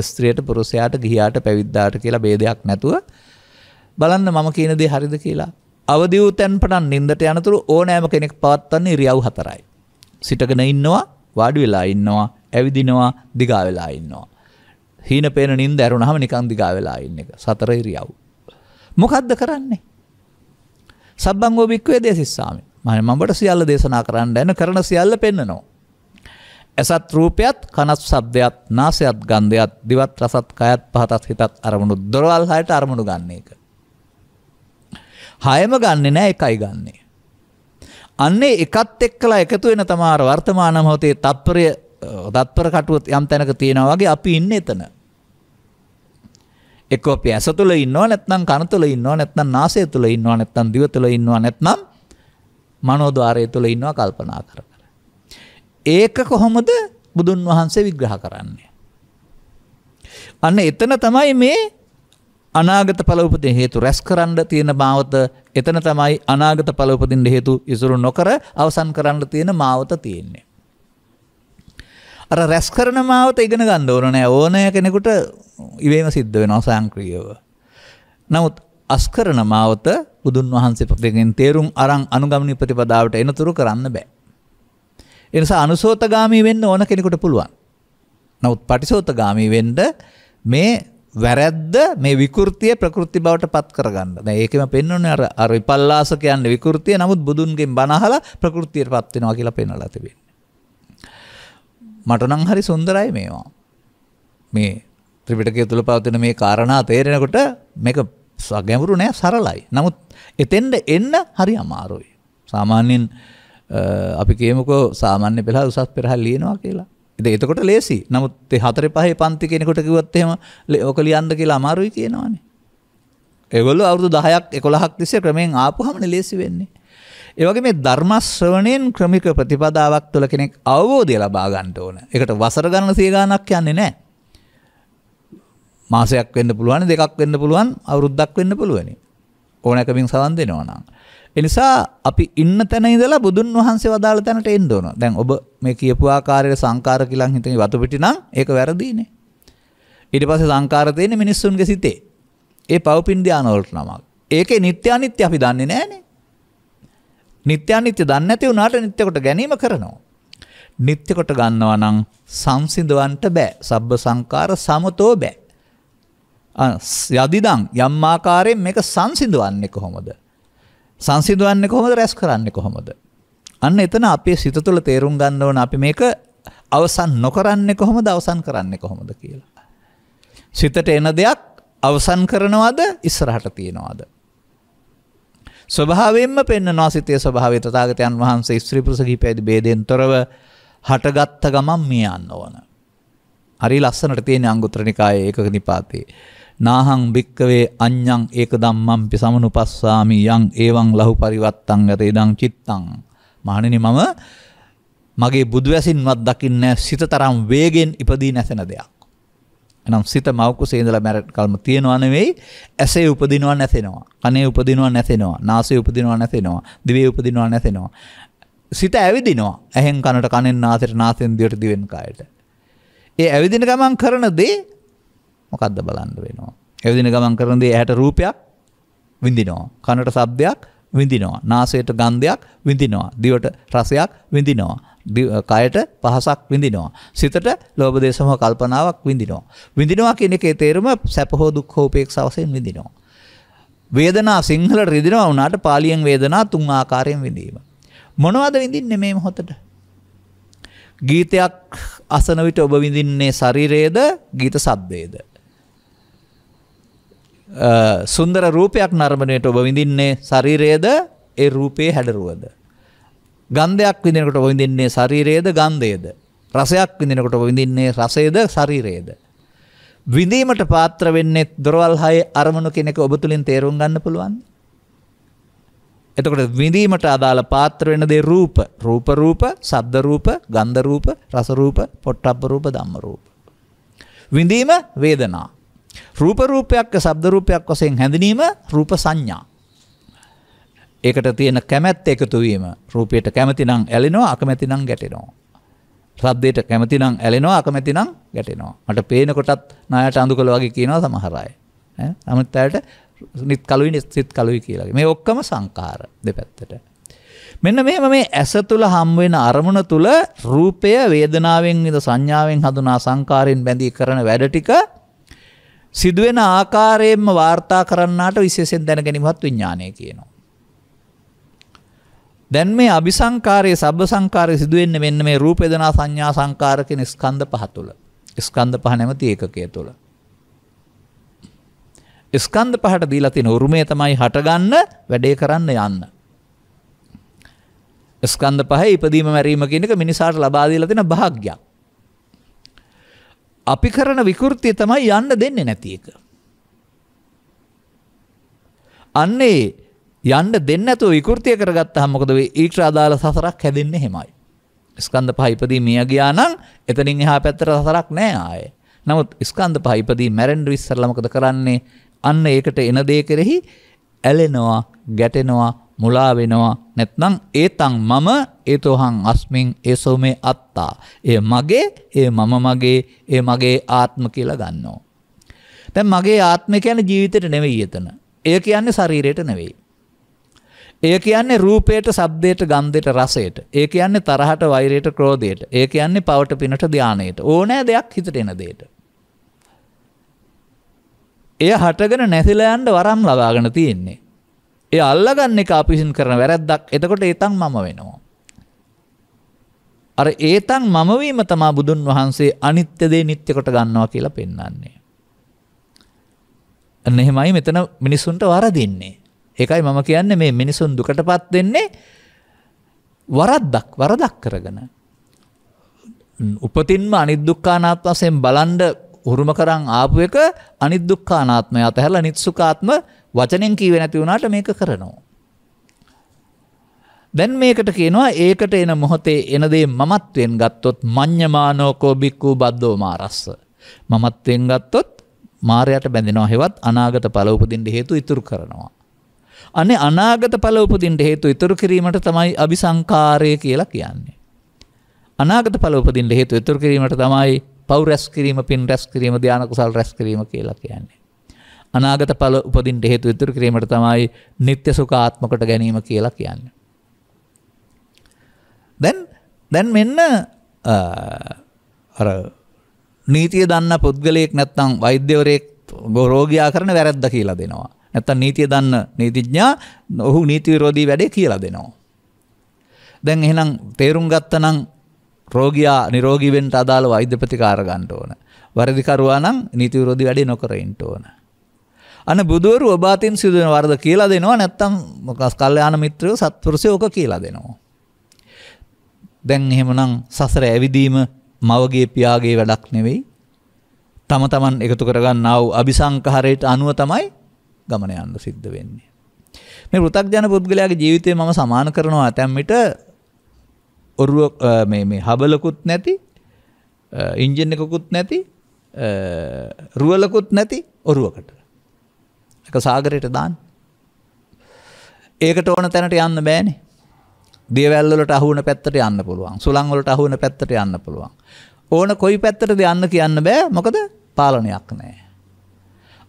ස්ත්‍රියට පුරුෂයාට ගිහියාට පැවිද්දාට කියලා ભેදයක් නැතුව බලන්න මම කියන දේ හරිද කියලා. අවදි වූ තැන් පටන් නින්දට යනතුරු ඕනෑම කෙනෙක් පවත්වන්නේ ඉරියව් හතරයි. සිටගෙන ඉන්නවා, වාඩි වෙලා ඉන්නවා, ඇවිදිනවා, දිගා වෙලා ඉන්නවා. හීන පේන නින්ද ඇරුණාම නිකන් දිගා වෙලා ඉන්න එක. සතර ඉරියව්. මොකද්ද කරන්නේ? සබ්බං වූ භික්ඛවේ දේසිස්සාමි. මම මඹට සියල්ල දේශනා කරන්න යන කරන සියල්ල පෙන්නනවා. ඇසත් රූපයත් කනත් සබ්දයත් නාසයත් ගන්ධයත් දිවත් රසත් කයත් පහතත් හිතත් අරමුණු දොරවල් හයට අරමුණු ගන්න එක. හයම ගන්නෙ නෑ එකයි ගන්නෙ. අන්නේ එකත් එක්කලා එකතු වෙන තමාර වර්තමාන මොහොතේ තත්පරය තත්පර කටුව යම් තැනක තියෙනවා වගේ අපි ඉන්නේ එතන. එක්කෝ අපි ඇස තුල ඉන්නවා නැත්නම් කන තුල ඉන්නවා නැත්නම් නාසය තුල ඉන්නවා නැත්නම් දිව තුල ඉන්නවා නැත්නම් මනෝද්වාරය තුල ඉන්නවා කල්පනා කර කර. ඒක කොහොමද බුදුන් වහන්සේ විග්‍රහ කරන්නේ? අන්න එතන තමයි මේ අනාගත පලවපතින් හේතු රැස් කරන්න තියෙන මාවත එතන තමයි අනාගත පලවපතින්ට හේතු ඉසුරු නොකර අවසන් කරන්න තියෙන මාවත තියෙන්නේ. අර රැස් කරන මාවත ඉගෙන ගන්න ඕන නෑ ඕනය කෙනෙකුට ඉවේම සිද්ධ වෙනවා සංක්‍රියව. නමුත් අස්කරන මාවත බුදුන් වහන්සේ දෙකෙන් තේරුම් අරන් අනුගමනී ප්‍රතිපදාවට එනතුරු කරන්න බෑ. එනිසා අනුසෝතගාමී වෙන්න ඕන කෙනෙකුට පුළුවන්. නමුත් පටිසෝතගාමී වෙන්න මේ වැරැද්ද මේ විකෘතිය ප්‍රකෘති බවට පත් කරගන්න. දැන් ඒකෙම පෙන්වන්නේ අර අර විපල්ලාස කියන්නේ විකෘතිය. නමුත් බුදුන්ගෙන් බණ අහලා ප්‍රකෘතියට පත් වෙනවා කියලා පෙන්වලා තිබෙන්නේ. මට නම් හරි සුන්දරයි මේවා. මේ ත්‍රිපිටකය තුල පවතින මේ කාරණා තේරෙනකොට මේක ගැඹුරු නෑ සරලයි. නමුත් එතෙන්ද එන්න හරි අමාරුයි. සාමාන්‍යයෙන් අපි කියමුකෝ සාමාන්‍ය පෙළ උසස් පෙරහල් ලියනවා කියලා. එතකොට ලේසි නමුත් හතර පහේ පන්ති කෙනෙකොට කිවත්තෙම ඕක ලියන්ද කියලා අමාරුයි කියනවානේ. එවල අවුදු දහයක් එකොළහක් තිසේ ක්‍රමයෙන් ආපුහමන ලේසි වෙන්නේ. ඒවගේ මේ ධර්මශ්‍රවණයෙන් ක්‍රමික ප්‍රතිපදාවක් තුළ කෙනෙක් අවබෝධය ලබාගන්ට ඕන එකට වසර ගන්න සේගානක් යන්නේ නෑ. මාසයක් වෙන්න පුළුවන් දෙකක් වෙන්න පුළුවන් අවුරුද්දක් වෙන්න පුළුවනි ඕනැකමින් සවන් දෙෙනවනම්. එනිසා අපි ඉන්න තැන ඉඳලා බුදුන් වහන්සේ වදාළ තැනට එන්න ඕන. දැන් ඔබ මේ කියපු ආකාරයට සංකාර කියලා හිතේ වතු පිටි නම් ඒක වැරදීනේ. ඊට පස්සේ සංකාර තියෙන්නේ මිනිස්සුන්ගේ සිතේ. ඒ පව්පින් ධාන වලට නමක්. ඒකේ නිත්‍ය අනිත්‍ය අපි දන්නේ නැහනේ. නිත්‍ය අනිත්‍ය දන්නේ නැති වුණාට නිත්‍ය කොට ගැනීම කරනවා. නිත්‍ය කොට ගන්නවා නම් සංසිඳවන්ට බෑ. සබ්බ සංකාර සමතෝ බෑ. යදිදං යම් ආකාරයෙන් මේක සංසිඳවන්නේ කොහොමද? සංසිදුවන්නේ කොහොමද රැස් කරන්නේ කොහොමද? අන්න එතන අපේ සිත තුළ තේරුම් ගන්න ඕන අපි මේක අවසන් නොකරන්නේ කොහොමද අවසන් කරන්නේ කොහොමද කියලා. සිතට එන දෙයක් අවසන් කරනවද ඉස්සරහට තියෙනවද? ස්වභාවයෙන්ම පෙන්නවා සිතේ ස්වභාවය තථාගතයන් වහන්සේ ස්ත්‍රී පුරුෂ කීපයේදී ભેදයෙන් තොරව හටගත්ත ගමන් මියන්න ඕන. හරි ලස්සනට තියෙන අංගුත්තර නිකායේ ඒකක නිපාතේ. නාහං භික්කවේ අඤ්ඤං ඒක ධම්මම්පි සමනුපස්සාමි යං එවං ලහු පරිවත්තං ගත ඉදං චිත්තං මහණෙනි මම මගේ බුදු ඇසින්වත් දකින්නේ සිත තරම් වේගෙන් ඉපදී නැසෙන දෙයක් එනම් සිත මෞකුසේ ඉඳලා මැරෙන කල්ම තියෙනවා නෙවෙයි ඇසේ උපදිනවා නැසෙනවා කනේ උපදිනවා නැසෙනවා නාසයේ උපදිනවා නැසෙනවා දිවේ උපදිනවා නැසෙනවා සිත ඇවිදිනවා ඇහෙන් කනට කනෙන් නාසයට නාසයෙන් දිවට දිවෙන් කායට ඒ ඇවිදින ගමන් කරන දේ මොකක්ද බලන්න වෙනවා. එවදින ගමන් කරන දේ ඇහැට රූපයක් විඳිනවා. කනට ශබ්දයක් විඳිනවා. නාසයට ගන්ධයක් විඳිනවා. දිවට රසයක් විඳිනවා. කයට පහසක් විඳිනවා. සිතට ලෝභ දේශම කල්පනාවක් විඳිනවා. විඳිනවා කියන එකේ තේරුම සැප හෝ දුක් හෝ උපේක්ෂාව වශයෙන් විඳිනවා. වේදනා සිංහලට රිදෙනවා වුණාට පාලියෙන් වේදනා තුන් ආකාරයෙන් විඳීම. මොනවද විඳින්නේ මේ මොහොතේ? ගීතයක් අසන විට ඔබ විඳින්නේ ශරීරයේද ගීත ශබ්දයේද සුන්දර රූපයක් නර්මණයට ඔබ විඳින්නේ ශරීරයේද ඒ රූපයේ හැඩරුවද. ගන්ධයක් විඳිනකොට ඔබ විඳින්නේ ශරීරයේද ගන්ධයේද. රසයක් විඳිනකොට ඔබ විඳින්නේ රසයේද ශරීරයේද. විඳීමට පාත්‍ර වෙන්නේ දොරවල් හයේ අරමුණු කෙනෙක් ඔබ තුලින් තේරුම් ගන්න පුළුවන්. එතකොට විඳීමට අදාළ පාත්‍ර වෙන දේ රූප, රූප රූප, ශබ්ද රූප, ගන්ධ රූප, රස රූප, පොට්ටබ්බ රූප, ධම්ම රූප. විඳීම වේදනා. රූප රූපයක්ක ශබ්ද රූපයක් වශයෙන් හැඳිනීම රූප සංඥා. ඒකට තියෙන කැමැත් එකතු වීම රූපයට කැමති නම් ඇලෙනවා අකමැති නම් ගැටෙනවා. ශබ්දයට කැමති නම් ඇලෙනවා අකමැති නම් ගැටෙනවා. මට පේන කොටත් නායට අඳුකල වගේ කියනවා සමහර අය. අනිත් අයට නිත් කලුයි නිත් කලුයි කියලා. මේ ඔක්කොම සංකාර දෙපැත්තට. මෙන්න මෙහෙම මේ ඇස තුල හම් වෙන අරමුණ තුල රූපය වේදනාවෙන් විඳ සංඥාවෙන් හඳුනා සංකාරයෙන් බැඳී කරන වැඩ ටික සිදුවෙන ආකාරයෙන්ම වාර්තා කරන්නාට විශේෂෙන් දැනගැනීමත් විඥානය කියනවා. දැන් මේ අபிසංකාරයේ සබ්බ සංකාරයේ සිදුවෙන්නේ මෙන්න මේ රූප වේදනා සංඥා සංකාර කියන ස්කන්ධ පහ තුල. ස්කන්ධ පහ නැමැති ඒකකය තුල. ස්කන්ධ පහට දීලා තියෙන උරුමය තමයි හටගන්න වැඩේ කරන්න යන්න. ස්කන්ධ පහේ ඉදීම මැරීම කියන එක මිනිසාට ලබා දීලා තියෙන භාග්යක්. අපි කරන විකෘතිය තමයි යන්න දෙන්නේ නැති එක. අන්නේ යන්න දෙන්නේ නැතුව විකෘතිය කරගත්තාම මොකද වෙයි? ඊට අදාළ සසරක් හැදෙන්නේ එහෙමයි. ස්කන්ධ පහ ඉදදී මිය ගියා නම් එතනින් එහා පැත්තට සසරක් නෑ ආයේ. නමුත් ස්කන්ධ පහ ඉදදී මැරෙන්න ඉස්සෙල්ලා මොකද කරන්නේ? අන්න ඒකට එන දේ කෙරෙහි ඇලෙනවා, ගැටෙනවා, මුලා වෙනවා නැත්නම් ඒතං මම ඒතෝහං අස්මින් ඒසෝ මේ අත්තා ඒ මගේ ඒ මම මගේ ඒ මගේ ආත්ම කියලා ගන්නවා දැන් මගේ ආත්මය කියන්නේ ජීවිතේට නෙවෙයි එතන ඒ කියන්නේ ශරීරයට නෙවෙයි ඒ කියන්නේ රූපයට, ශබ්දයට, ගන්ධයට, රසයට. ඒ කියන්නේ තරහට, වෛරයට, ක්‍රෝධයට. ඒ කියන්නේ පවට පිනට ධානයට. ඕනෑ දෙයක් හිතට එන දෙයට. එය හටගෙන නැතිලා යන්න වරම් ලබාගෙන තියෙන්නේ. ඒ අල්ලගන්න එක අපිසින් කරන වැරැද්දක් එතකොට ඒතන් මම වෙනවා. අර ඒතන් මමවීම තමා බුදුන් වහන්සේ අනිත්‍යදේ නිත්‍යකොට ගන්නවා කියලා පෙන්නන්නේ. අන්න එහෙමයි මෙතන මිනිසුන්ට වරදින්නේ. ඒකයි මම කියන්නේ මේ මිනිසුන් දුකටපත් වෙන්නේ වරද්දක් වරදක් කරගෙන. උපතින්ම අනිද්දුක්ඛානාත්ම වශයෙන් බලන්ඩ උරුම කරන් ආපු එක අනිද්දුක්ඛානාත්මය අතහැරලා නිත්සුකාත්ම වචනෙන් කීවේ නැති වුණාට මේක කරනවා. දැන් මේකට කියනවා ඒකට එන මොහොතේ එන දේ මමත්වෙන් ගත්තොත් මඤ්ඤමානෝකෝ බික්කු බද්දෝ මාරස්ස. මමත්වෙන් ගත්තොත් මාරයට බැඳෙනවා හෙවත් අනාගත ඵල උපදින්න හේතු ඉතුරු කරනවා. අනේ අනාගත ඵල උපදින්න හේතු ඉතුරු කිරීමට තමයි අபிසංකාරය කියලා කියන්නේ. අනාගත ඵල උපදින්න හේතු ඉතුරු කිරීමට තමයි පව් රැස් කිරීම පින් රැස් කිරීම ධානය කුසල් රැස් කිරීම කියලා කියන්නේ. අනාගත පල උපදින්ට හේතු ඉතුරු කිරීමට තමයි නිත්‍ය සුඛාත්මකට ගැනීම කියලා කියන්නේ. දැන් දැන් මෙන්න අර නීතිය දන්න පුද්ගලයෙක් නැත්නම් වෛද්‍යවරයෙක් රෝගියා කරන වැරද්ද කියලා දෙනවා. නැත්නම් නීතිය දන්න නීතිඥයා ඔහු නීති විරෝධී වැඩේ කියලා දෙනවා. දැන් එහෙනම් තේරුම් ගත්තනම් රෝගියා නිරෝගී වෙන්න අදාළ වෛද්‍ය ප්‍රතිකාර ගන්න ඕන. වරදිකරුවා නම් නීති විරෝධී වැඩේ නොකර ඉන්න ඕන. අන බුදුවරු ඔබාතින් සිදුවන වර්ධ කියලා දෙනවා නැත්තම් මොකස් කල්යාණ මිත්‍රයෝ සත්පුරුෂය ඕක කියලා දෙනවා. දැන් එහෙමනම් සසර ඇවිදීම මවගේ පියාගේ වැඩක් නෙවෙයි. තම තමන් එකතු කරගන්නා වූ අபிසංකහරයට අනුව තමයි ගමන යන්න සිද්ධ වෙන්නේ. මේ පෘථග්ජන පුද්ගලයාගේ ජීවිතේ මම සමාන කරනවා ඇතැම් විට ඔරුව මේ මේ හබලකුත් නැති ඉන්ජින් එකකුත් නැති රුවලකුත් නැති ඔරුවකට. එක සාගරයට දාන්න. ඒකට ඕන තැනට යන්න බෑනේ. දියවැල්වලට අහුවන පැත්තට යන්න පුළුවන්. සුළංවලට අහුවන පැත්තට යන්න පුළුවන්. ඕන කොයි පැත්තටද යන්න කියන්න බෑ. මොකද පාලනයක් නැහැ.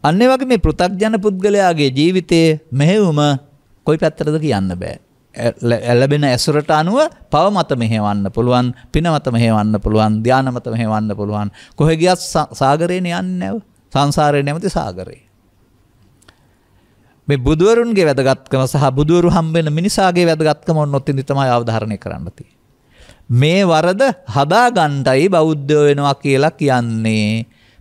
අන්න වගේ මේ පෘථග්ජන පුද්ගලයාගේ ජීවිතයේ මෙහෙවුම කොයි පැත්තටද කියන්න බෑ. ඇලබෙන ඇසුරට අනුව පව මත මෙහෙවන්න පුළුවන් පිනමත මෙහෙවන්න පුළුවන් ධ්‍යානමත මෙහෙවන්න පුළුවන් කොහෙ ගියත් සාගරයෙන් යන්නේ නැව සංසාරේ නැමති සාගරේ මේ බුදුවරුන්ගේ වැදගත්කම සහ බුදුවරු හම්බෙන මිනිසාගේ වැදගත්කම ඔන්නොත් ඉඳි තමයි අවධාරණය කරන්න තියෙන්නේ මේ වරද හදාගන්නයි බෞද්ධයෝ වෙනවා කියලා කියන්නේ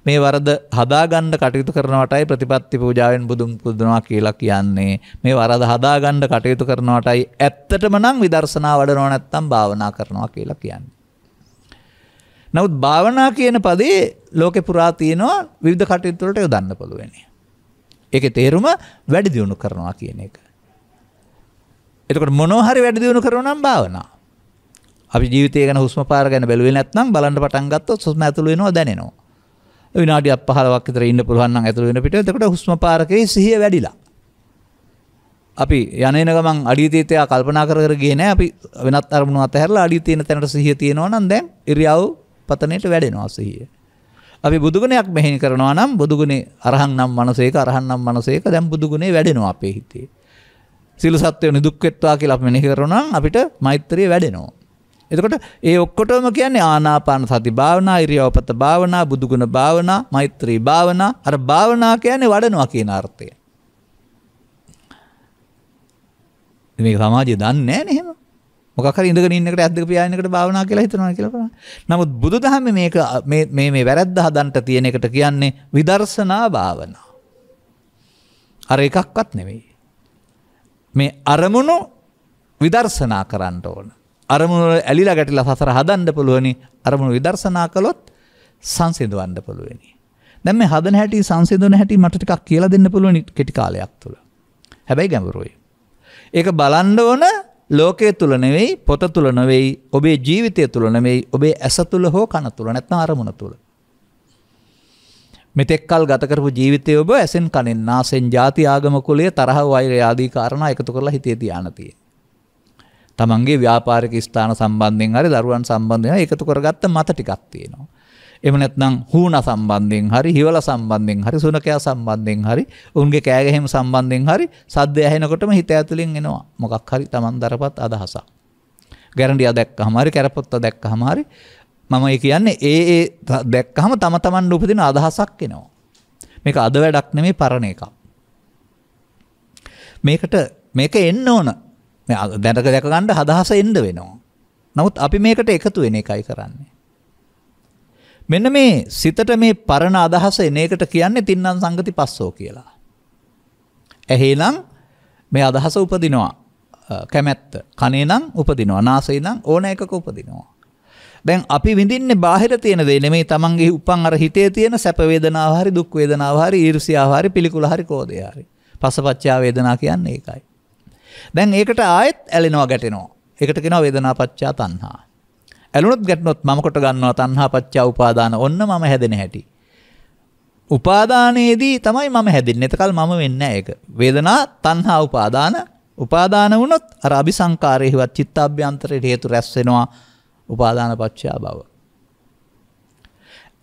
මේ වරද හදාගන්න කටයුතු කරනවටයි ප්‍රතිපත්ති පූජාවෙන් බුදුන් පුදනවා කියලා කියන්නේ මේ වරද හදාගන්න කටයුතු කරනවටයි ඇත්තටම නම් විදර්ශනා වඩනව නැත්තම් භාවනා කරනවා කියලා කියන්නේ. නමුත් භාවනා කියන පදේ ලෝකේ පුරා තියෙනවා විවිධ කටයුතු වලට යොදන්න පුළුවන්. ඒකේ තේරුම වැඩි දියුණු කරනවා කියන එක. එතකොට මොනවා හරි වැඩි දියුණු කරනවා නම් භාවනා. අපි ජීවිතය ගැන හුස්ම පාර ගැන බැලුවේ නැත්නම් බලන්න පටන් ගත්තොත් හුස්ම ඇතුළු වෙනවා දැනෙනවා. විනාඩියක් 15ක් විතර ඉන්න පුළුවන් නම් ඇතුළු වෙන පිට එතකොට හුස්ම පාරකේ සිහිය වැඩිලා. අපි යනේන ගමන් අඩියතීතයා කල්පනා කර කර ගියේ නැහැ. අපි වෙනත් අරමුණු අතහැරලා අඩිය තියෙන තැනට සිහිය තියෙනවා නම් දැන් ඉරියව් පතනෙට වැඩෙනවා සිහිය. අපි බුදුගුණයක් මෙහිනි කරනවා නම් බුදුගුණේ අරහන් නම් මනසේක අරහන් නම් මනසේක දැන් බුදුගුණේ වැඩෙනවා අපේ හිතේ. සිළු සත්වය නිදුක්වෙත්වා කියලා අපි මෙනෙහි කරනවා නම් අපිට මෛත්‍රිය වැඩෙනවා. එතකොට ඒ ඔක්කොටම කියන්නේ ආනාපාන සති භාවනා ඉරියව්පත භාවනා බුදුගුණ භාවනා මෛත්‍රී භාවනා අර භාවනා කියන්නේ වඩනවා කියන අර්ථය. මේක සමාජය දන්නේ නැහැ මොකක් හරි ඉඳගෙන ඉන්න එකට ඇද්දක පියාගෙන එකට භාවනා කියලා හිතනවා කියලා බලන්න. නමුත් බුදුදහමේ මේක මේ මේ මේ වැරද්ද හදන්නට තියෙන එකට කියන්නේ විදර්ශනා භාවනා. අර එකක්වත් නෙවෙයි. මේ අරමුණු විදර්ශනා කරන්න ඕන. අරමුණු වල ඇලිලා ගැටිලා සසර හදන්න පුළුවනි. අරමුණු විදර්ශනා කළොත් සංසිඳවන්න පුළුවනි. දැන් මේ හදන හැටි සංසිඳන හැටි මට ටිකක් කියලා දෙන්න පුළුවනි කෙටි කාලයක් තුළ. හැබැයි ගැඹුරුයි. ඒක බලන්න ඕන ලෝකය තුළ නෙවෙයි පොත තුළ නොවෙයි ඔබේ ජීවිතය තුළ නෙවෙයි ඔබේ ඇස තුළ හෝ කන තුළ නැත්නම් අරමුණ තුළ. මෙතෙක්කල් ගතකරපු ජීවිතය ඔබ ඇසෙන් කනෙන් නාසෙන් ජාති ආගම කුලේ තරහ වෛරය ආදී කාරණා එකතු කරලා හිතේ තියාන තියෙන. තමන්ගේ ව්‍යාපාරික ස්ථාන සම්බන්ධයෙන් හරි දරුවන් සම්බන්ධයෙන් එකතු කරගත්ත මත ටිකක් තියෙනවා. එම නැත්නම් හූන සම්බන්ධයෙන් හරි හිවල සම්බන්ධයෙන් හරි සුනකයා සම්බන්ධයෙන් හරි උන්ගේ කෑගැහිම සම්බන්ධයෙන් හරි සද්දය ඇහෙනකොටම හිත ඇතුලින් එනවා මොකක් හරි Taman දරපත් අදහසක්. ගැරන්ඩියා දැක්කහම හරි කැරපොත්ත දැක්කහම හරි මම ඒ කියන්නේ ඒ ඒ දැක්කහම තම තමන් උපදින අදහසක් එනවා. මේක අද වැඩක් නෙමේ පරණ එකක්. මේකට මේක එන්න ඕන. දැනක දැක ගන්න හදහස එන්න වෙනවා. නමුත් අපි මේකට එකතු වෙන එකයි කරන්නේ. මෙන්න මේ සිතට මේ පරණ අදහස එන එකට කියන්නේ තින්නම් සංගති පස්සෝ කියලා. ඇහේනම් මේ අදහස උපදිනවා. කැමැත්ත. කනේ නම් උපදිනවා. නාසයේ නම් ඕන එකක උපදිනවා. දැන් අපි විඳින්නේ බාහිර තියෙන දේ නෙමෙයි තමන්ගේ උපන් අර හිතේ තියෙන සැප වේදනාව හරි දුක් වේදනාව හරි ඊර්ෂ්‍යාව හරි පිළිකුල හරි කෝපය හරි. පසපච්චා වේදනා කියන්නේ ඒකයි. දැන් ඒකට ආයෙත් ඇලෙනවා ගැටෙනවා. ඒකට කියනවා වේදනාපච්චා තණ්හා. ඇලුනොත් ගැටනොත් මම කොට ගන්නවා තණ්හා පච්චා උපාදාන. ඔන්න මම හැදෙන හැටි. උපාදානයේදී තමයි මම හැදෙන්නේ. එතකල් මම වෙන්නේ නැහැ ඒක. වේදනා තණ්හා උපාදාන උපාදාන වුණොත් අර අபிසංකාරයේවත් චිත්තාභ්‍යන්තරයට හේතු රැස් වෙනවා. උපාදාන පච්චා බව.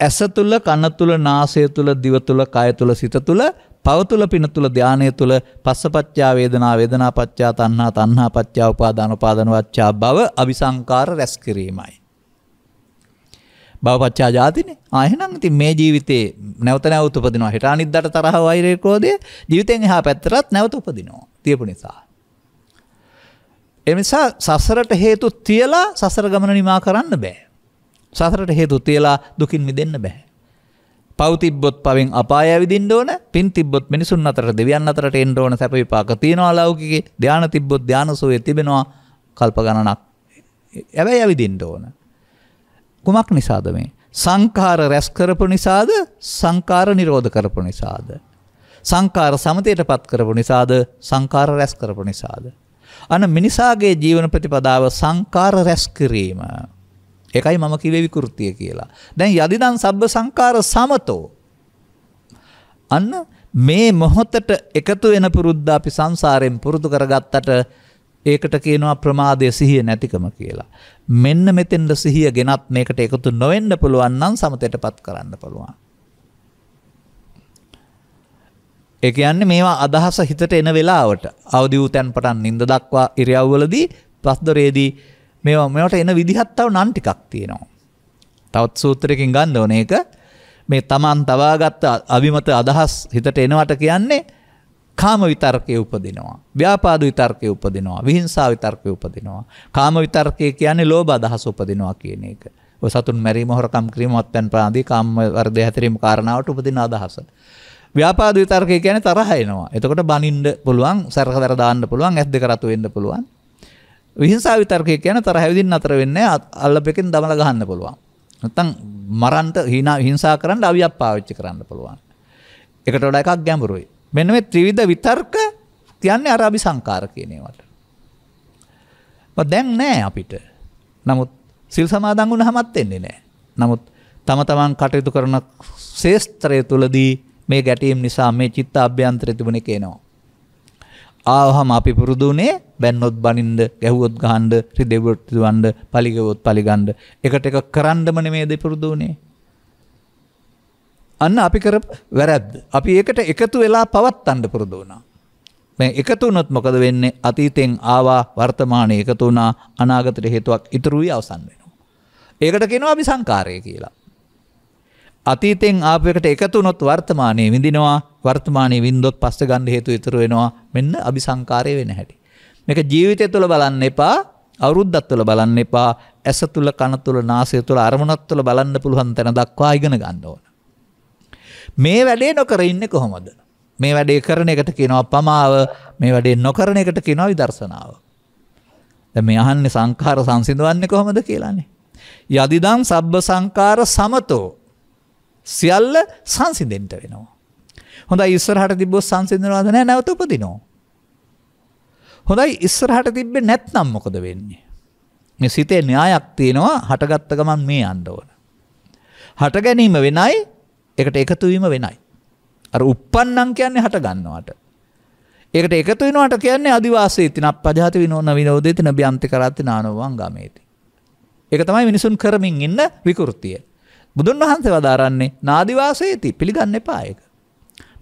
ඇස තුල කන තුල නාසය තුල දිව තුල කය තුල සිත තුල පව තුල පින තුල ධානය තුල පස්සපච්චා වේදනා වේදනා පච්චා තණ්හා තණ්හා පච්චා උපාදාන උපාදාන වච්චා භව අபிසංකාර රැස් කිරීමයි භවපච්චා ජාතිනේ. ආ එහෙනම් ඉතින් මේ ජීවිතේ නැවත නැවත උපදිනවා. හෙට අනිද්දාට තරහ වෛරය ක්‍රෝධය ජීවිතෙන් එහා පැත්තටත් නැවත උපදිනවා. තියපු නිසා. ඒ නිසා සසරට හේතු තියලා සසර ගමන නිමා කරන්න බෑ. සසරට හේතු තියලා දුකින් මිදෙන්න බෑ. පෞතිබ්බොත් පවෙන් අපාය ඇවිදින්න ඕන පින් තිබ්බොත් මිනිසුන් අතර දෙවියන් අතරට එන්න ඕන සැප විපාක තියෙනවා ලෞකිකේ ධාන තිබ්බොත් ධානසෝයේ තිබෙනවා කල්ප ගණනක්. හැබැයි ඇවිදින්න ඕන. කුමක් නිසාද මේ? සංඛාර රැස් කරපු නිසාද? සංඛාර නිරෝධ කරපු නිසාද? සංඛාර සමතයටපත් කරපු නිසාද? සංඛාර රැස් කරපු නිසාද? අන මිනිසාගේ ජීවන ප්‍රතිපදාව සංඛාර රැස් කිරීම. ඒකයි මම කිව්වේ විකෘතිය කියලා. දැන් යදිදන් සබ්බ සංඛාර සමතෝ. අන්න මේ මොහොතට එකතු වෙන පුරුද්ද අපි සංසාරයෙන් පුරුදු කරගත්තට ඒකට කියනවා ප්‍රමාදය සිහිය නැතිකම කියලා. මෙන්න මෙතෙන්ට සිහිය ගෙනත් මේකට එකතු නොවෙන්න පුළුවන් නම් සමතයට පත් කරන්න පුළුවන්. ඒ කියන්නේ මේවා අදහස හිතට එන වෙලාවට අවදි වූ තැන් පටන් නිින්ද දක්වා ඉරියව්වලදී පස්දරේදී මේවා මේවට එන විදිහත් තව නම් ටිකක් තියෙනවා. තවත් සූත්‍රයකින් ගන්න ඕන එක මේ තමන් තවාගත්ත අවිමත අදහස් හිතට එනවට කියන්නේ කාම විතර්කය උපදිනවා. ව්‍යාපාද විතර්කය උපදිනවා. විහිංසා විතර්කය උපදිනවා. කාම විතර්කය කියන්නේ ලෝභ අදහස උපදිනවා කියන එක. ඔය සතුන් මැරීම හොරකම් කිරීම අත්පැන් ප්‍රාදී කාම වර්ධය හැතරීම කාරණාවට උපදින අදහස. ව්‍යාපාද විතර්කය කියන්නේ තරහ එනවා. එතකොට බනින්න පුළුවන්, සැරකදර දාන්න පුළුවන්, ඇස් දෙක රතු වෙන්න පුළුවන්. විහිංසා විතර්කය කියන්නේ තරහ විදිහින් අතර වෙන්නේ අල්ලපෙකින් දමලා ගහන්න පුළුවන්. නැත්තම් මරන්න හිනා හිංසා කරන්න අවියක් පාවිච්චි කරන්න පුළුවන්. එකට වඩා එකක් ගැඹුරුයි. මෙන්න මේ ත්‍රිවිධ විතර්ක කියන්නේ අර අபிසංකාර කියන ඒවට. දැන් නෑ අපිට. නමුත් සිල් සමාදන් වුණාමත් එන්නේ නෑ. නමුත් තම තමන් කටයුතු කරන ශේස්ත්‍රය තුලදී මේ ගැටීම් නිසා මේ චිත්ත අභ්‍යන්තරය තිබුණේ කියනවා. ආවහම අපි පුරුදු උනේ බැන්නොත් බනින්ද ගැහුවොත් ගහන්න රිදෙව්වොත් රිදවන්න පලිගවොත් පලිගන්න එකට එක කරන්නම නෙමේ දෙපුරුදු උනේ. අන්න අපි කර වැරැද්ද. අපි ඒකට එකතු වෙලා පවත් අන්ඩ පුරුදු වුණා. මේ එකතු වුණොත් මොකද වෙන්නේ අතීතයෙන් ආවා වර්තමානය එකතු වුණා අනාගතයට හේතුවක් ඉතුරුයි අවසන් වෙනවා. ඒකට කෙනවා අපි සංකාරය කියලා. අතීතෙන් ආපකට එකතු නොත් වර්තමානය විඳිනවා වර්තමානය වින්දොත් පස්ස ගන්ඩ හේතු ඉතුරු වෙනවා මෙන්න අභි සංකාරය වෙන හැටි. මේක ජීවිතය තුළ බලන්න එපා අවුරුද්ධත් තුළ බලන්න එපා ඇස තුළ කන තුළ නාසය තුළ අරමුණත් තුළ බලන්න පුළුවන් තැන දක්වා ඉගෙන ගන්නෝ. මේ වැඩේ නොකර ඉන්න කොහොමද. මේ වැඩේ කරන එකට කියනවා පමාව මේ වැඩේ නොකරන එකට කියනවා විදර්ශනාව. මේ අහන්නේ සංකාර සංසිඳවන්නේ කොහොමද කියලානේ. යදිදම් සබ්බ සංකාර සමතෝ සියල්ල සංසිඳෙන්ට වෙනවා. හොඳයි ඉස්සරහට තිබ්බොත් සංසිඳනවාද නැහැ නැවත උපදිනවා. හොඳයි ඉස්සරහට තිබ්බේ නැත්නම් මොකද වෙන්නේ? මේ සිතේ න්‍යායක් තියෙනවා හටගත්ත ගමන් මේ යන්න ඕන. හට ගැනීම වෙනයි ඒකට එකතු වීම වෙනයි. අර uppannam කියන්නේ හට ගන්නවට. ඒකට එකතු වෙනවට කියන්නේ අදිවාසීති නප්පජාති විනෝන විනෝදේති නබ්‍යන්ති කරාති නානෝවං ගමේති. ඒක තමයි මිනිසුන් කරමින් ඉන්න විකෘතිය. බුදුන් වහන්සේ වදාරන්නේ නාදිවාසීති පිළිගන්න එපා ඒක.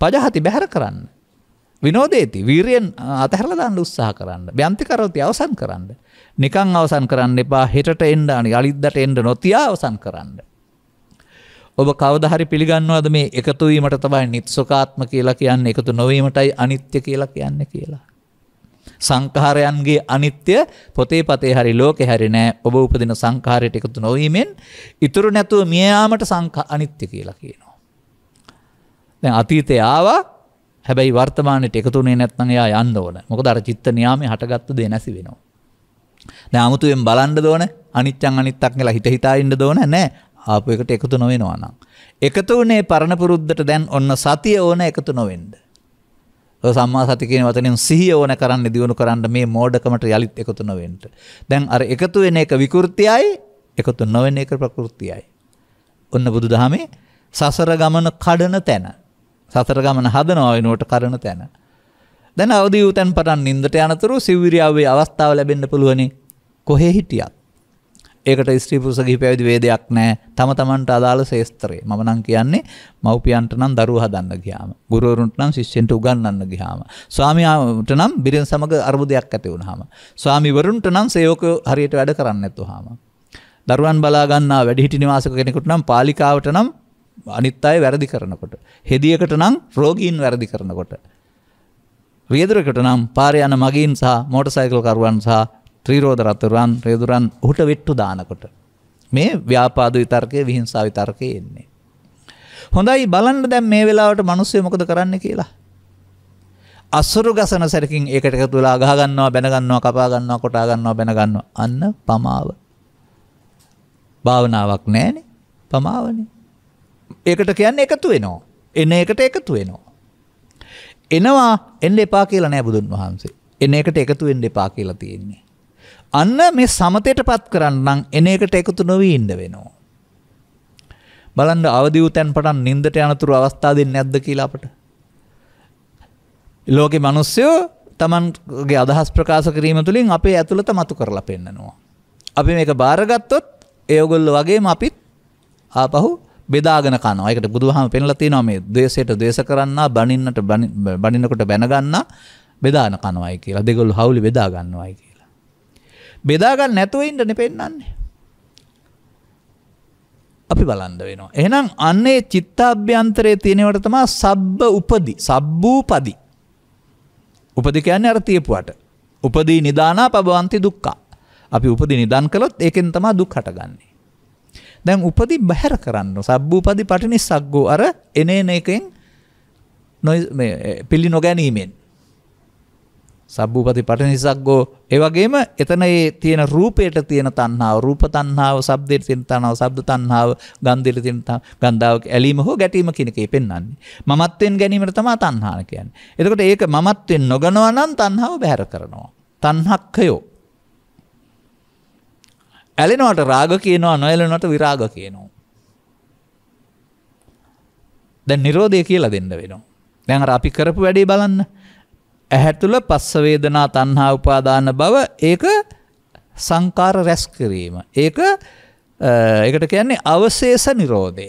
පජහති බැහැර කරන්න. විනෝදේති වීරයෙන් අතහැරලා දාන්න උත්සාහ කරන්න. බ්‍යන්ති කරෝති අවසන් කරන්න. නිකන් අවසන් කරන්න එපා හෙටට එන්න අනිත් අලිද්දට එන්න නොතියා අවසන් කරන්න. ඔබ කවදහරි පිළිගන්නවද මේ එකතු වීමට තමයි නිත්සුකාත්ම කියලා කියන්න එකතු නොවීමටයි අනිත්‍ය කියලා කියන්න කියලා. සංකාරයන්ගේ අනිත්‍ය පොතේ පතේ හරි ලෝකෙ හරි නෑ ඔබ උපදින සංකාරයට එකතු නොවීමෙන් ඉතුරු නැතුව මියයාමට සංකා අනිත්‍ය කියලා කියනවා. දැන් අතීතය ආවා හැබැයි වර්තමානයට එකතුනේ නැත්නම් එයා යන්න ඕන. මොකද අර චිත්ත නියාමයේ හටගත්තු දේ නැසි වෙනවා. දැන් 아무තුවෙන් බලන්න දෝන අනිත්‍යං අනිත්තක් කියලා හිත හිතා ඉන්න දෝන නෑ. ආපු එකට එකතු නොවෙනවා නම්. එකතු වුණේ පරණ පුරුද්දට දැන් ඔන්න සතිය ඕන එකතු නොවෙන්න. ඔය සම්මා සති කියන වචනෙන් සිහිය ඕන කරන්න දියුණු කරන්න මේ මෝඩකමට යලිත් එකතු නොවෙන්න. දැන් අර එකතු වෙන එක විකෘතියයි එකතු නොවෙන එක ප්‍රകൃතියයි. ඔන්න බුදුදහමේ සසර ගමන කඩන තැන. සසර ගමන හදනවා වෙනුවට කරන තැන. දැන් අවදි වූ තැන් පටන් නිින්දට යනතුරු සිවිරියාවේ අවස්ථාව ලැබෙන්න පුළුවනි. කොහේ හිටියත් ඒකට ස්ත්‍රී පුරුෂ කිහිපයවිදි වේදයක් නැහැ. තම තමන්ට අදාළ ශේස්ත්‍රය. මම නම් කියන්නේ මව්පියන්ට නම් දරුවෝ හදන්න ගියාම, ගුරුවරුන්ට නම් ශිෂ්‍යන්ට උගන්වන්න ගියාම, ස්වාමියාට නම් බිරිඳ සමග අරුබුදයක් ඇති වුණාම, ස්වාමිවරුන්ට නම් සේවකයෝ හරියට වැඩ කරන්නේ නැතුවාම. දරුවන් බලා ගන්නා වැඩිහිටි නිවාසක කෙනෙකුට නම් පාලිකාවට නම් අනිත් අය වැරදි කරනකොට. හෙදියකට නම් රෝගීන් වැරදි කරනකොට. වියදරකට නම් පාරේ යන මගීන් සහ මෝටර් සයිකල් කරුවන් සහ ත්‍රීරෝධ රතුරන් රේදුරන් ඔහුට වෙට්ටු දානකොට. මේ ව්‍යාපාද විතර්කය විහිංසා විතර්කය එන්නේ. හොඳයි බලන්න දැන් මේ වෙලාවට මිනිස්සු මොකද කරන්න කියලා. අසුරු ගසන සැරකින් ඒකට එකතු වෙලා අගහ ගන්නවා බැන ගන්නවා කපා ගන්නවා කොටා ගන්නවා බැන ගන්නවා අන්න පමාව. භාවනාවක් නැහැනේ පමාවනේ. ඒකට කියන්නේ එකතු වෙනවා. එන එකට එකතු වෙනවා. එනවා එන්න එපා කියලා නෑ බුදුන් වහන්සේ. එන එකට එකතු වෙන්න එපා කියලා තියෙන්නේ. අන්න මේ සමතයටපත් කරන්නම් එන එකට එකතු නොවී ඉන්න වෙනවා. බලන්න අවදි වූ තැන් පටන් නිින්දට යනතුරු අවස්ථා දෙන්නේ නැද්ද කියලා අපට. ලෝකේ මිනිස්සු තමන්ගේ අදහස් ප්‍රකාශ කිරීම තුළින් අපේ ඇතුළත මතු කරලා පෙන්නනවා. අපි මේක බාරගත්තොත් ඒගොල්ල වගේම අපිත් ආපහු බෙදාගෙන කනවා. ඒකට බුදුහාම පෙන්ලා තියෙනවා මේ ද්වේෂයට ද්වේෂ කරන්න, බනින්නට බනිනකොට බැනගන්න, බෙදාන කනවායි කියලා. දෙගොල්ලෝ හවුලි බෙදා ගන්නවායි කියලා. බෙදාගන්න නැතුව ඉන්නනේ පෙන්වන්නේ. අපි බලන්න වෙනවා. එහෙනම් අන්නේ චිත්තාභ්‍යන්තරයේ තියෙනවට තමයි සබ්බ උපදි, සබ්බූපදි. උපදි කියන්නේ අර තියපුවට. උපදී නිදානා පබවන්ති දුක්ඛා. අපි උපදී නිදන් කළොත් ඒකෙන් තමයි දුක් හටගන්නේ. දැන් උපදි බහැර කරන්න සබ්බූපදි පටිනිස්සග්ගෝ අර එනේන එකෙන් පිළි නොගැනීමෙන් සබ්බූපති පටනිසක්ගෝ ඒ වගේම එතන ඒ තියෙන රූපයට තියෙන තණ්හාව රූප තණ්හාව ශබ්දයට තියෙන තණ්හාව ශබ්ද තණ්හාව ගන්ධයට තියෙන ගන්ධාව ඇලීම හෝ ගැටීම කියන එකේ පෙන්වන්නේ මමත්වෙන් ගැනීමට තමයි තණ්හාන කියන්නේ එතකොට ඒක මමත්වෙන් නොගනවා නම් තණ්හාව බැහැර කරනවා තණ්හක්ඛයෝ ඇලෙනවට රාග කියනවා නොඇලෙනවට විරාග කියනවා දැන් Nirodhe කියලා දෙන්න වෙනවා දැන් අර අපි කරපු වැඩේ බලන්න ඇහැ තුල පස්ස වේදනා තණ්හා උපාදාන බව ඒක සංකාර රැස් කිරීම. ඒක ඒකට කියන්නේ අවශේෂ නිරෝධය.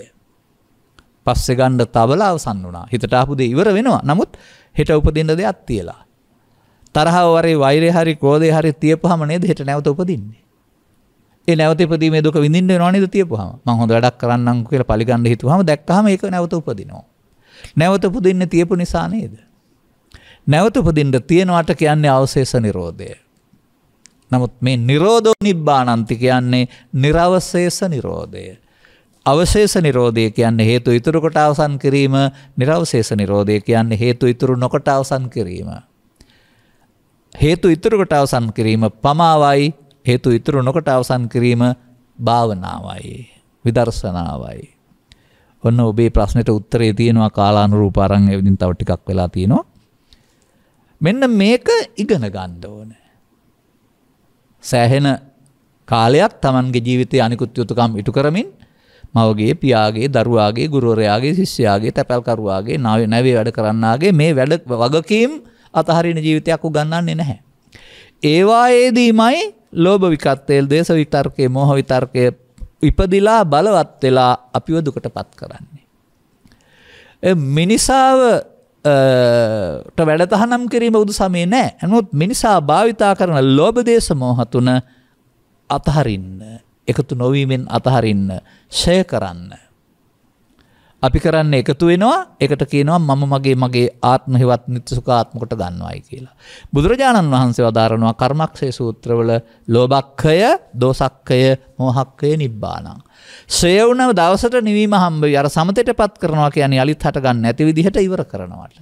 පස්සේ ගන්න තබලා අවසන් වුණා. හිතට ආපු දේ ඉවර වෙනවා. නමුත් හෙට උපදින්න දෙයක් තියලා. තරහව වරේ වෛරය හරි ක්‍රෝධය හරි තියපුවාම නේද හෙට නැවත උපදින්නේ. ඒ නැවත ඉපදීමේ දුක විඳින්න වෙනවා නේද තියපුවාම. මං හොඳ වැඩක් කරන්නම් කියලා පරිගන්න හිතුවාම දැක්කහම ඒක නැවත උපදිනවා. නැවත උපදින්නේ තියපු නිසා නේද? නැවත උපදින්න තියෙනවට කියන්නේ අවශේෂ නිරෝධය. නමුත් මේ නිරෝධෝ නිබ්බානන්ති කියන්නේ නිරවශේෂ නිරෝධය. අවශේෂ නිරෝධය කියන්නේ හේතු ඉතුරු කොට අවසන් කිරීම, නිරවශේෂ නිරෝධය කියන්නේ හේතු ඉතුරු නොකොට අවසන් කිරීම. හේතු ඉතුරු කොට අවසන් කිරීම පමාවයි, හේතු ඉතුරු නොකොට අවසන් කිරීම භාවනාවයි, විදර්ශනාවයි. ඔන්න ඔබේ ප්‍රශ්නෙට උත්තරේ තියෙනවා කාලානුරූප අරන් එවිදින් තව ටිකක් වෙලා තියෙනවා. මෙන්න මේක ඉගෙන ගණ්ඩ ඕන. සෑහෙන කාලයක් තමන්ගේ ජීවිතය අනිකුත් යුතුකම් ඉටු කරමින් මවගේ පියාගේ දරුවාගේ ගුරුවරයාගේ ශිෂ්‍යයාගේ තැපැල්කරුවාගේ නාව නැවේ වැඩ කරන්නාගේ මේ වැඩ වගකීම් අතහරින ජීවිතයක් උගන්නන්නේ නැහැ. ඒවායේදීමයි ලෝභ විකත්තේල් දේශ විතර්කය මොහ විතර්කය ඉපදිලා බලවත් වෙලා අපිව දුකට පත් කරන්නේ. මිනිසාව ට වැඩ තහනම් කිරීම උදු සමේ නෑ ඇනුත් මිනිසා භාවිතා කරන ලෝබදේශ මෝහතුන අතහරින්න එකතු නොවීමෙන් අතහරින්න ෂය කරන්න. අපි කරන්න එකතු වෙනවා එකට කියනවා මම මගේ මගේ ආත්මහිවත් නිත්‍යසුකාත්මකොට ගන්නවායි කියලා. බුදුරජාණන් වහන්සේ වදාරනවා කර්මක්ෂය සූත්‍රවල ලෝභක්ඛය, දෝසක්ඛය, මෝහක්ඛය නිබ්බාණං. ශ්‍රේයුණව දවසට නිවීම හම්බෙයි. අර සමතේටපත් කරනවා කියන්නේ යලිත් හට ගන්න නැති විදිහට ඉවර කරනවට.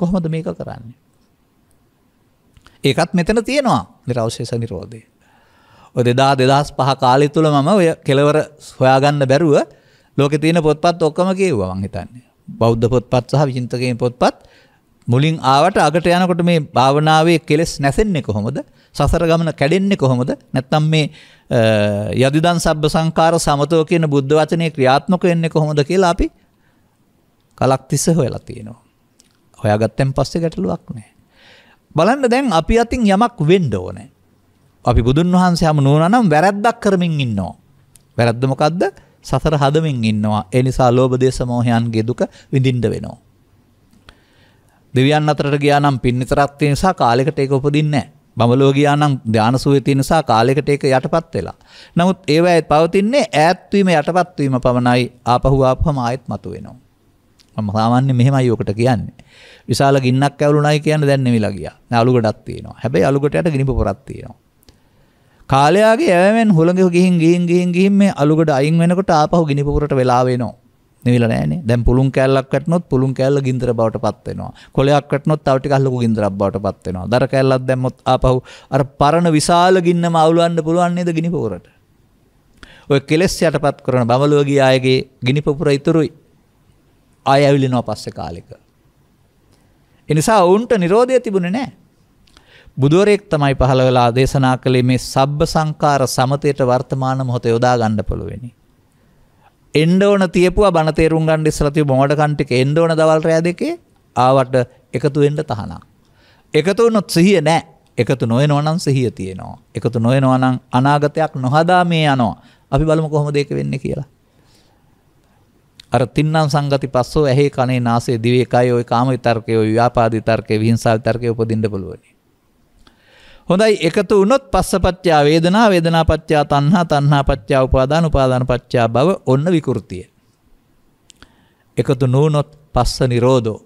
කොහොමද මේක කරන්නේ? ඒකත් මෙතන තියෙනවා. නිර්වශේෂ නිරෝධය. ඔය 2000 2005 කාලය තුල මම ඔය කෙලවර හොයාගන්න බැරුව ලෝකෙ තියෙන පොත්පත් ඔක්කොම කියවුවා මං හිතන්නේ. බෞද්ධ පොත්පත් සහ විචින්තකයන් පොත්පත් මුලින් ආවට අගට යනකොට මේ භාවනාවේ කෙලෙස් නැසෙන්නේ කොහොමද? සසර ගමන කැඩෙන්නේ කොහොමද? නැත්නම් මේ යදිදන් සබ්බ සංකාර සමතෝ කියන බුද්ධ වචනේ ක්‍රියාත්මක වෙන්නේ කොහොමද කියලා අපි කලක් තිස්ස හොයලා තියෙනවා. හොයාගත්තෙන් පස්සේ ගැටලුවක් නැහැ. බලන්න දැන් අපි අතින් යමක් වෙන්න ඕනේ. අපි බුදුන් වහන්සේ හමු නුනනම් වැරද්දක් කරමින් ඉන්නවා. වැරද්ද මොකද්ද? සතර හදමින් ඉන්නවා. ඒ නිසා ලෝභ දේශ මොහයන්ගේ දුක විඳින්න වෙනවා. දෙවියන් අතරට ගියා නම් පින් විතරක් තියෙන නිසා කාලයකට ඒක උපදින්නේ නැහැ. බඹලෝ ගියා නම් ධානසුවේ තියෙන නිසා කාලයකට ඒක යටපත් වෙලා. නමුත් ඒවැයි පවතින්නේ ඈත් වීම යටපත් වීම පමණයි. ආපහු ආපහම ආයෙත් මතුවෙනවා. මම සාමාන්‍යයෙන් මෙහෙමයි ඔකට කියන්නේ. විශාල ගින්නක් ඇවලුණයි කියන්නේ දැන් නෙමිලා ගියා. දැන් අලුගඩක් තියෙනවා. හැබැයි අලුගඩට යට ගිනි පොරක් තියෙනවා. කාලයාගේ ඇවැමෙන් හොළඟ ගිහින් ගිහින් ගිහින් ගිහින් මේ අලුගඩ අයින් වෙනකොට ආපහු ගිනි පුපුරට වෙලා වෙනවා. නිවිලා නැහැනේ. දැන් පුළුන් කෑල්ලක් වැටුනොත් පුළුන් කෑල්ල ගින්දර බවට පත් වෙනවා. කොලයක් වැටුනොත් තව ටිකක් ලොකු ගින්දරක් බවට පත් වෙනවා. දර කෑල්ලක් දැම්මොත් ආපහු අර පරණ විශාල ගින්නම අවුලවන්න පුළුවන් නේද ගිනි පුපුරට? ඔය කෙලස් යටපත් කරන බබලුව ගිය අයගේ ගිනි පුපුර ඉතුරුයි. ආය ඇවිලිනවා පස්සේ කාලෙක. එනිසා ඔවුන්ට Nirodha තිබුණේ නැහැ. බුදුවරයෙක් තමයි පහළ වෙලා දේශනා කළේ මේ සබ්බ සංකාර සමතයට වර්තමාන මොහොත යොදා ගන්න පුළුවෙනි. එන්න ඕන තියපුවා බණ තේරුම් ගන්න ඉස්සලා තිබු මොඩ කන්ටික එන්න ඕන දවල් රෑ දෙකේ ආවට එකතු වෙන්න තහනම්. එකතු වුණොත් සිහිය නැහැ. එකතු නොවෙනවා නම් සිහිය තියෙනවා. එකතු නොවෙනවා නම් අනාගතයක් නොහදා මේ යනවා. අපි බලමු කොහොමද ඒක වෙන්නේ කියලා. අර තින්නම් සංගති පස්සෝ ඇහි කනේ නාසයේ දිවේ කය ওই කාම විතර්කයේ ওই ව්‍යාපාද විතර්කයේ විහිංසාව විතර්කයේ උපදින්න පුළුවන්. හොඳයි එකතු වුණොත් පස්සපච්චා වේදනා වේදනාපච්චා තණ්හා තණ්හාපච්චා උපාදාන උපාදානපච්චා භව ඔන්න විකෘතිය. එකතු නොවුනොත් පස්ස නිරෝධෝ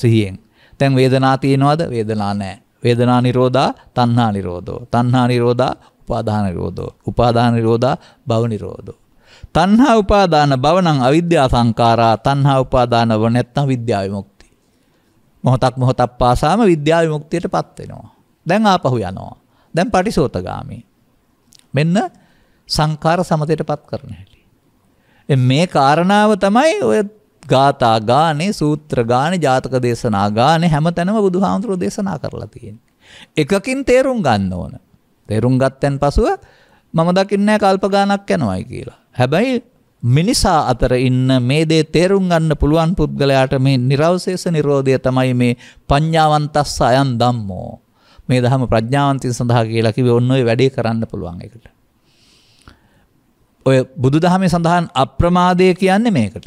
සිහියෙන්. දැන් වේදනා තියෙනවද? වේදනා නැහැ. වේදනා නිරෝධා තණ්හා නිරෝධෝ. තණ්හා නිරෝධා උපාදාන නිරෝධෝ. උපාදාන නිරෝධා භව නිරෝධෝ. තණ්හා උපාදාන භව නම් අවිද්‍යා සංඛාරා තණ්හා උපාදාන ව නැත්නම් විද්‍යා විමුක්ති. මොහොතක් මොහොතක් පාසාම විද්‍යා විමුක්තියටපත් වෙනවා. දැන් ආපහු යනවා. දැන් පටිසෝතගාමි. මෙන්න සංකාර සමතයටපත් කරන හැටි. මේ කාරණාව තමයි ඔය ගාථා ගානේ සූත්‍ර ගානේ ජාතක දේශනා ගානේ හැමතැනම බුදුහාමුදුරෝ දේශනා කරලා තියෙන්නේ. එකකින් තේරුම් ගන්න ඕන. තේරුම් ගත්තන් පසුව මම දකින්නේ කල්ප ගානක් යනවායි කියලා. හැබැයි මිනිසා අතර ඉන්න මේ දේ තේරුම් ගන්න පුළුවන් පුද්ගලයාට මේ නිර්වශේෂ නිරෝධය තමයි මේ පඤ්ඤාවන්තස්ස අයන් ධම්මෝ. මේ දහම ප්‍රඥාවන්තින් සඳහා කියලා කිව්වේ ඔන්න ඔය වැඩේ කරන්න පුළුවන් එකට. ඔය බුදු දහමේ සඳහන් අප්‍රමාදය කියන්නේ මේකට.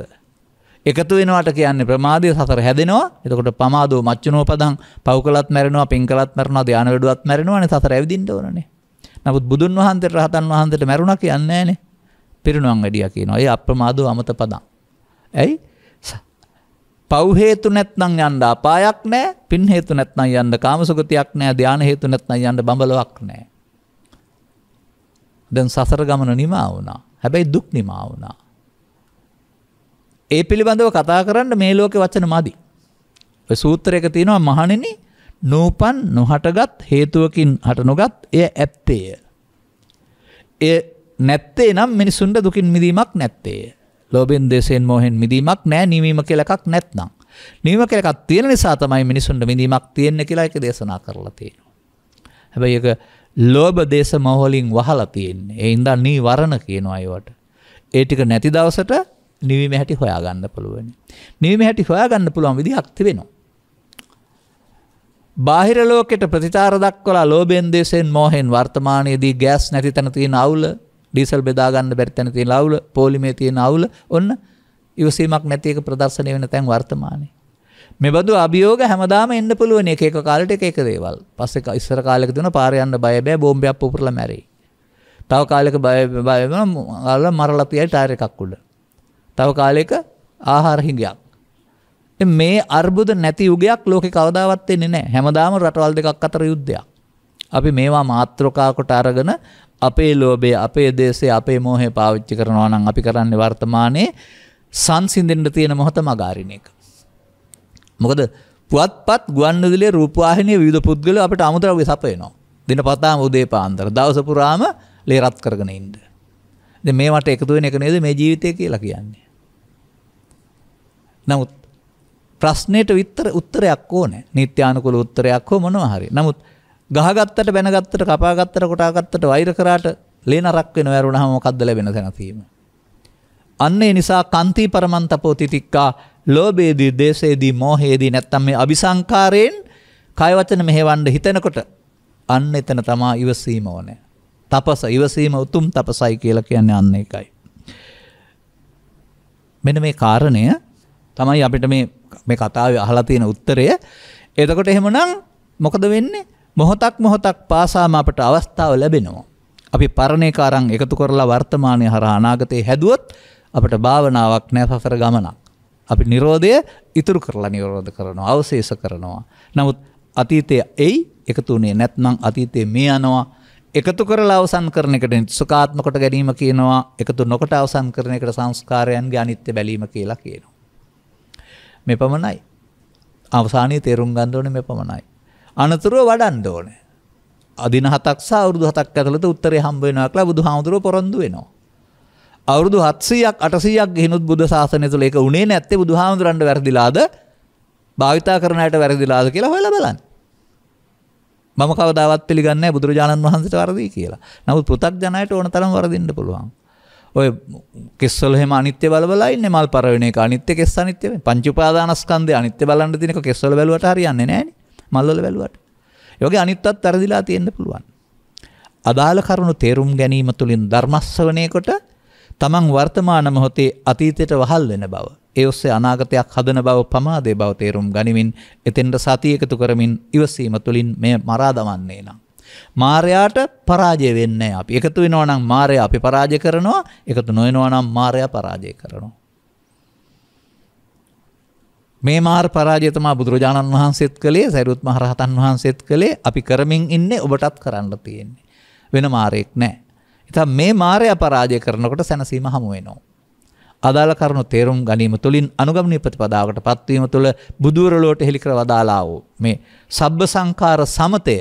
එකතු වෙනවාට කියන්නේ ප්‍රමාදය සතර හැදෙනවා එතකොට පමාදෝ මච්චනෝ පදං පවකලත් මැරෙනවා පින්කලත් මැරෙනවා ධාන වැඩුවත් මැරෙනවානේ සතර ඇවිදින්න ඕනනේ. නමුත් බුදුන් වහන්සේට රහතන් වහන්සේට මැරුණා කියන්නේ නැහනේ. පිරිනුවන් වැඩියා කියනවා. ඒ අප්‍රමාදෝ අමත පදං. ඇයි? පව් හේතු නැත්නම් යන්න අපායක් නෑ පින් හේතු නැත්නම් යන්න කාමසුගතියක් නෑ ධ්‍යාන හේතු නැත්නම් යන්න බඹලොවක් නෑ. දැන් සසර ගමන නිමා වුණා. හැබැයි දුක් නිමා වුණා. ඒ පිළිබඳව කතා කරන්න මේ ලෝකේ වචන මදි. ඔය සූත්‍රයක තියෙනවා මහණෙනි නූපන් නොහටගත් හේතුවකින් හට නොගත් එය ඇත්තේය. එය නැත්තේ නම් මිනිසුන්ට දුකින් මිදීමක් නැත්තේය. ලෝබෙන් දේශයෙන් මොහෙන් මිදීමක් නෑ නිවීම කියලකක් නැත්නම්. නිවීම කියලකක් තියෙන නිසා තමයි මිනිසුන්ට මිදීමක් තියෙන්න කියලා එක දේශනා කරලා තියෙනවා. හැබැයි එක ලෝබ දේශ මොහොලින් වහලා තියෙන්නේ. ඒ ඉඳන් නීවරණ කියනවා ඒවට. ඒ ටික නැති දවසට නිවීම හැටි හොයාගන්න පුළුවන්. නිවීම හැටි හොයාගන්න පුළුවන් විදිහක් තිබෙනවා. බාහිර ලෝකෙට ප්‍රතිචාර දක්වලා ලෝභයෙන් දේශයෙන් මොහෙන් වර්තමානයේදී ගෑස් නැති තැන තියෙන අවුල ඩීසල් බෙදාගන්න බැරි තැන තියෙන අවුල, පොලිමේ තියෙන අවුල ඔන්න ඉවසීමක් නැති එක ප්‍රදර්ශනය වෙන තැන් වර්තමානයේ. මෙබඳු අභියෝග හැමදාම එන්න පුළුවන් එක එක කාලෙට එක එක දේවල්. පස්සේ ඉස්සර කාලෙක දුන පාර යන්න බය බෑ බෝම්බයක් පුපුරලා මැරෙයි. තව කාලෙක බය බය වෙනවා මරලා තියයි ටයර් එකක් උඩ. තව කාලෙක ආහාර හිඟයක්. මේ අර්බුද නැති යුගයක් ලෝකෙ කවදාවත් එන්නේ නැහැ. හැමදාම රටවල් දෙකක් අතර යුද්ධයක්. අපි මේවා මාත්‍රකාකොට අරගෙන අපේ ලෝබේ අපේ දේශේ අපේ මෝහය පාවිච්චි කරනවා නම් අපි කරන්නේ වර්තමානයේ සංසිඳෙන්ට තියෙන මොහොත මගාරින එක. මොකද පුවත්පත් ගුවන්විදුලියේ රූපවාහිනියේ විවිධ පුද්ගලයෝ අපිට අමුද්‍රව්‍ය සපයනවා. දින පතාම උදේ පාන්දර දවස පුරාම ලේ රත් කරගෙන ඉන්න. ඉතින් මේවට එකතු වෙන එක නේද මේ ජීවිතය කියලා කියන්නේ. නමුත් ප්‍රශ්නෙට විතර උත්තරයක් ඕනේ. නීත්‍යානුකූල උත්තරයක් හෝ මොනවා හරි. නමුත් ගහගත්තට බැනගත්තට කපාගත්තට කොටාගත්තට වෛර කරාට ලේ නරක් වෙන වැරුණාම මොකද්ද ලැබෙන තැනසීම. අන්න ඒ නිසා කන්ති පරමන්තපෝ තිතික්කා ලෝභයේදී දේශයේදී මෝහයේදී නැත්තම් මේ අபிසංකාරයෙන් කය වචන මෙහෙවන්න හිතෙනකොට අන්න එතන තමා ඉවසීම ඕනේ. තපස ඉවසීම උතුම් තපසයි කියලා කියන්නේ අන්න එකයි. මෙන්න මේ කාරණය තමයි අපිට මේ මේ කතාවේ අහලා තියෙන උත්තරය. එතකොට එහෙමනම් මොකද වෙන්නේ? මොහොතක් මොහොතක් පාසාම අපට අවස්ථාව ලැබෙනවා. අපි පරණය කාරං එකතු කරලා වර්තමානය හර අනාගතය හැදුවොත් අපට භාවනාවක් නෑ සසර ගමනක්. අපි නිරෝධය ඉතුරු කරලා නිරෝධ කරනවා අවශේෂ කරනවා. නමුත් අතීතය එයි එකතුනේ නැත්නම් අතීතය මේ යනවා එකතු කරලා අවසන් කරන එකට සුකාත්මකොට ගැනීම කියනවා එකතු නොකට අවසන් කරන එකට සංස්කාරයන්ගේ අනිත්‍ය බැලීම කියලා කියනවා. මේ පමණයි. අවසානයේ තේරුම් ගන්න ඕනේ මේ පමණයි. අනතුරුව වඩන්න ඕනේ. අදින හතක් සහ අවුරුදු හතක් ඇතුළත උත්තරේ හම්බ වෙනවා කියලා බුදුහාමුදුරුවෝ පොරොන්දු වෙනවා. අවුරුදු 700ක් 800ක් ගිහිනුත් බුද්ධ ශාසනය තුළ ඒක උනේ නැත්තේ බුදුහාමුදුරන්ට වැරදිලාද? භාවිතා කරන අයට වැරදිලාද කියලා හොයලා බලන්න. මම කවදාවත් පිළිගන්නේ නැහැ බුදුරජාණන් වහන්සේට වරදී කියලා. නමුත් පෘථග්ජනයට ඕන තරම් වරදින්න පුළුවන්. ඔය කෙස්වල එහෙම අනිත්‍ය බල බල ඉන්නේ මල් පර වෙන එක අනිත්‍ය කෙස් අනිත්‍ය වෙන. පංච උපාදානස්කන්ධය අනිත්‍ය බලන්න දිනක කෙස්වල බැලුවට හරියන්නේ නැහැ නේ. මල්වල වැලුවට. යෝගේ අනිත්තත් තරදිලා තියෙන්න පුළුවන්. අදාළ කරුණු තේරුම් ගැනීම තුළින් ධර්මස්සවනයකොට තමන් වර්තමාන මොහොතේ අතීතයට වහල් වෙන බව. ඒ ඔස්සේ අනාගතයක් හදන බව පමාදේ බව තේරුම් ගනිමින් එතෙන්ට සතිය එකතු කරමින් ඉවසීම තුළින් මෙය මරා දමන්නේ නම්. මාරයාට පරාජය වෙන්නේ අපි එකතු වෙනවා නම් මාරයා අපි පරාජය කරනවා එකතු නොවෙනවා නම් මාරයා පරාජය කරනවා මේ මාර් පරාජය තමා බුදුරජාණන් වහන්සේත් කළේ සැරුත් මහරහතන් වහන්සේත් කළේ අපි කරමින් ඉන්නේ ඔබටත් කරන්න තියෙන්නේ. වෙන මාරයෙක් නෑ. ඉතින් මේ මාරය පරාජය කරනකොට සැනසීම හමු වෙනවා. අදාළ කරුණු තේරුම් ගැනීම තුළින් අනුගමනීය ප්‍රතිපදාවකට පත්වීම තුළ බුදුරලෝට හෙලිකර වදාලා වූ මේ සබ්බ සංඛාර සමතය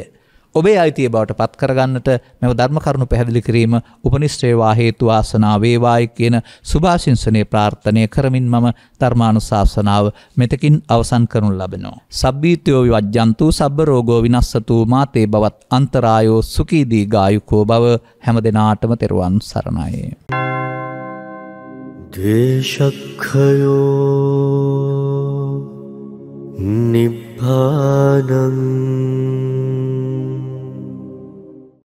ඔබේ අයිතිය බවට පත් කරගන්නට මෙම ධර්ම කරුණු පැහැදිලි කිරීම උපනිශ්‍රේවා හේතු ආසනා වේවායි කියන සුභාශිංසනය ප්‍රාර්ථනය කරමින් මම ධර්මානුශාසනාව මෙතකින් අවසන් කරනු ලබනවා. සබ්බීතයෝ විවජ්ජන්තු සබ්බ රෝගෝ විනස්සතු මාතේ බවත් අන්තරායෝ සුකීදී ගායුකෝ බව හැම දෙනාටම තෙරුවන් සරණයි. දේශක්ඛයෝ නිබ්බානං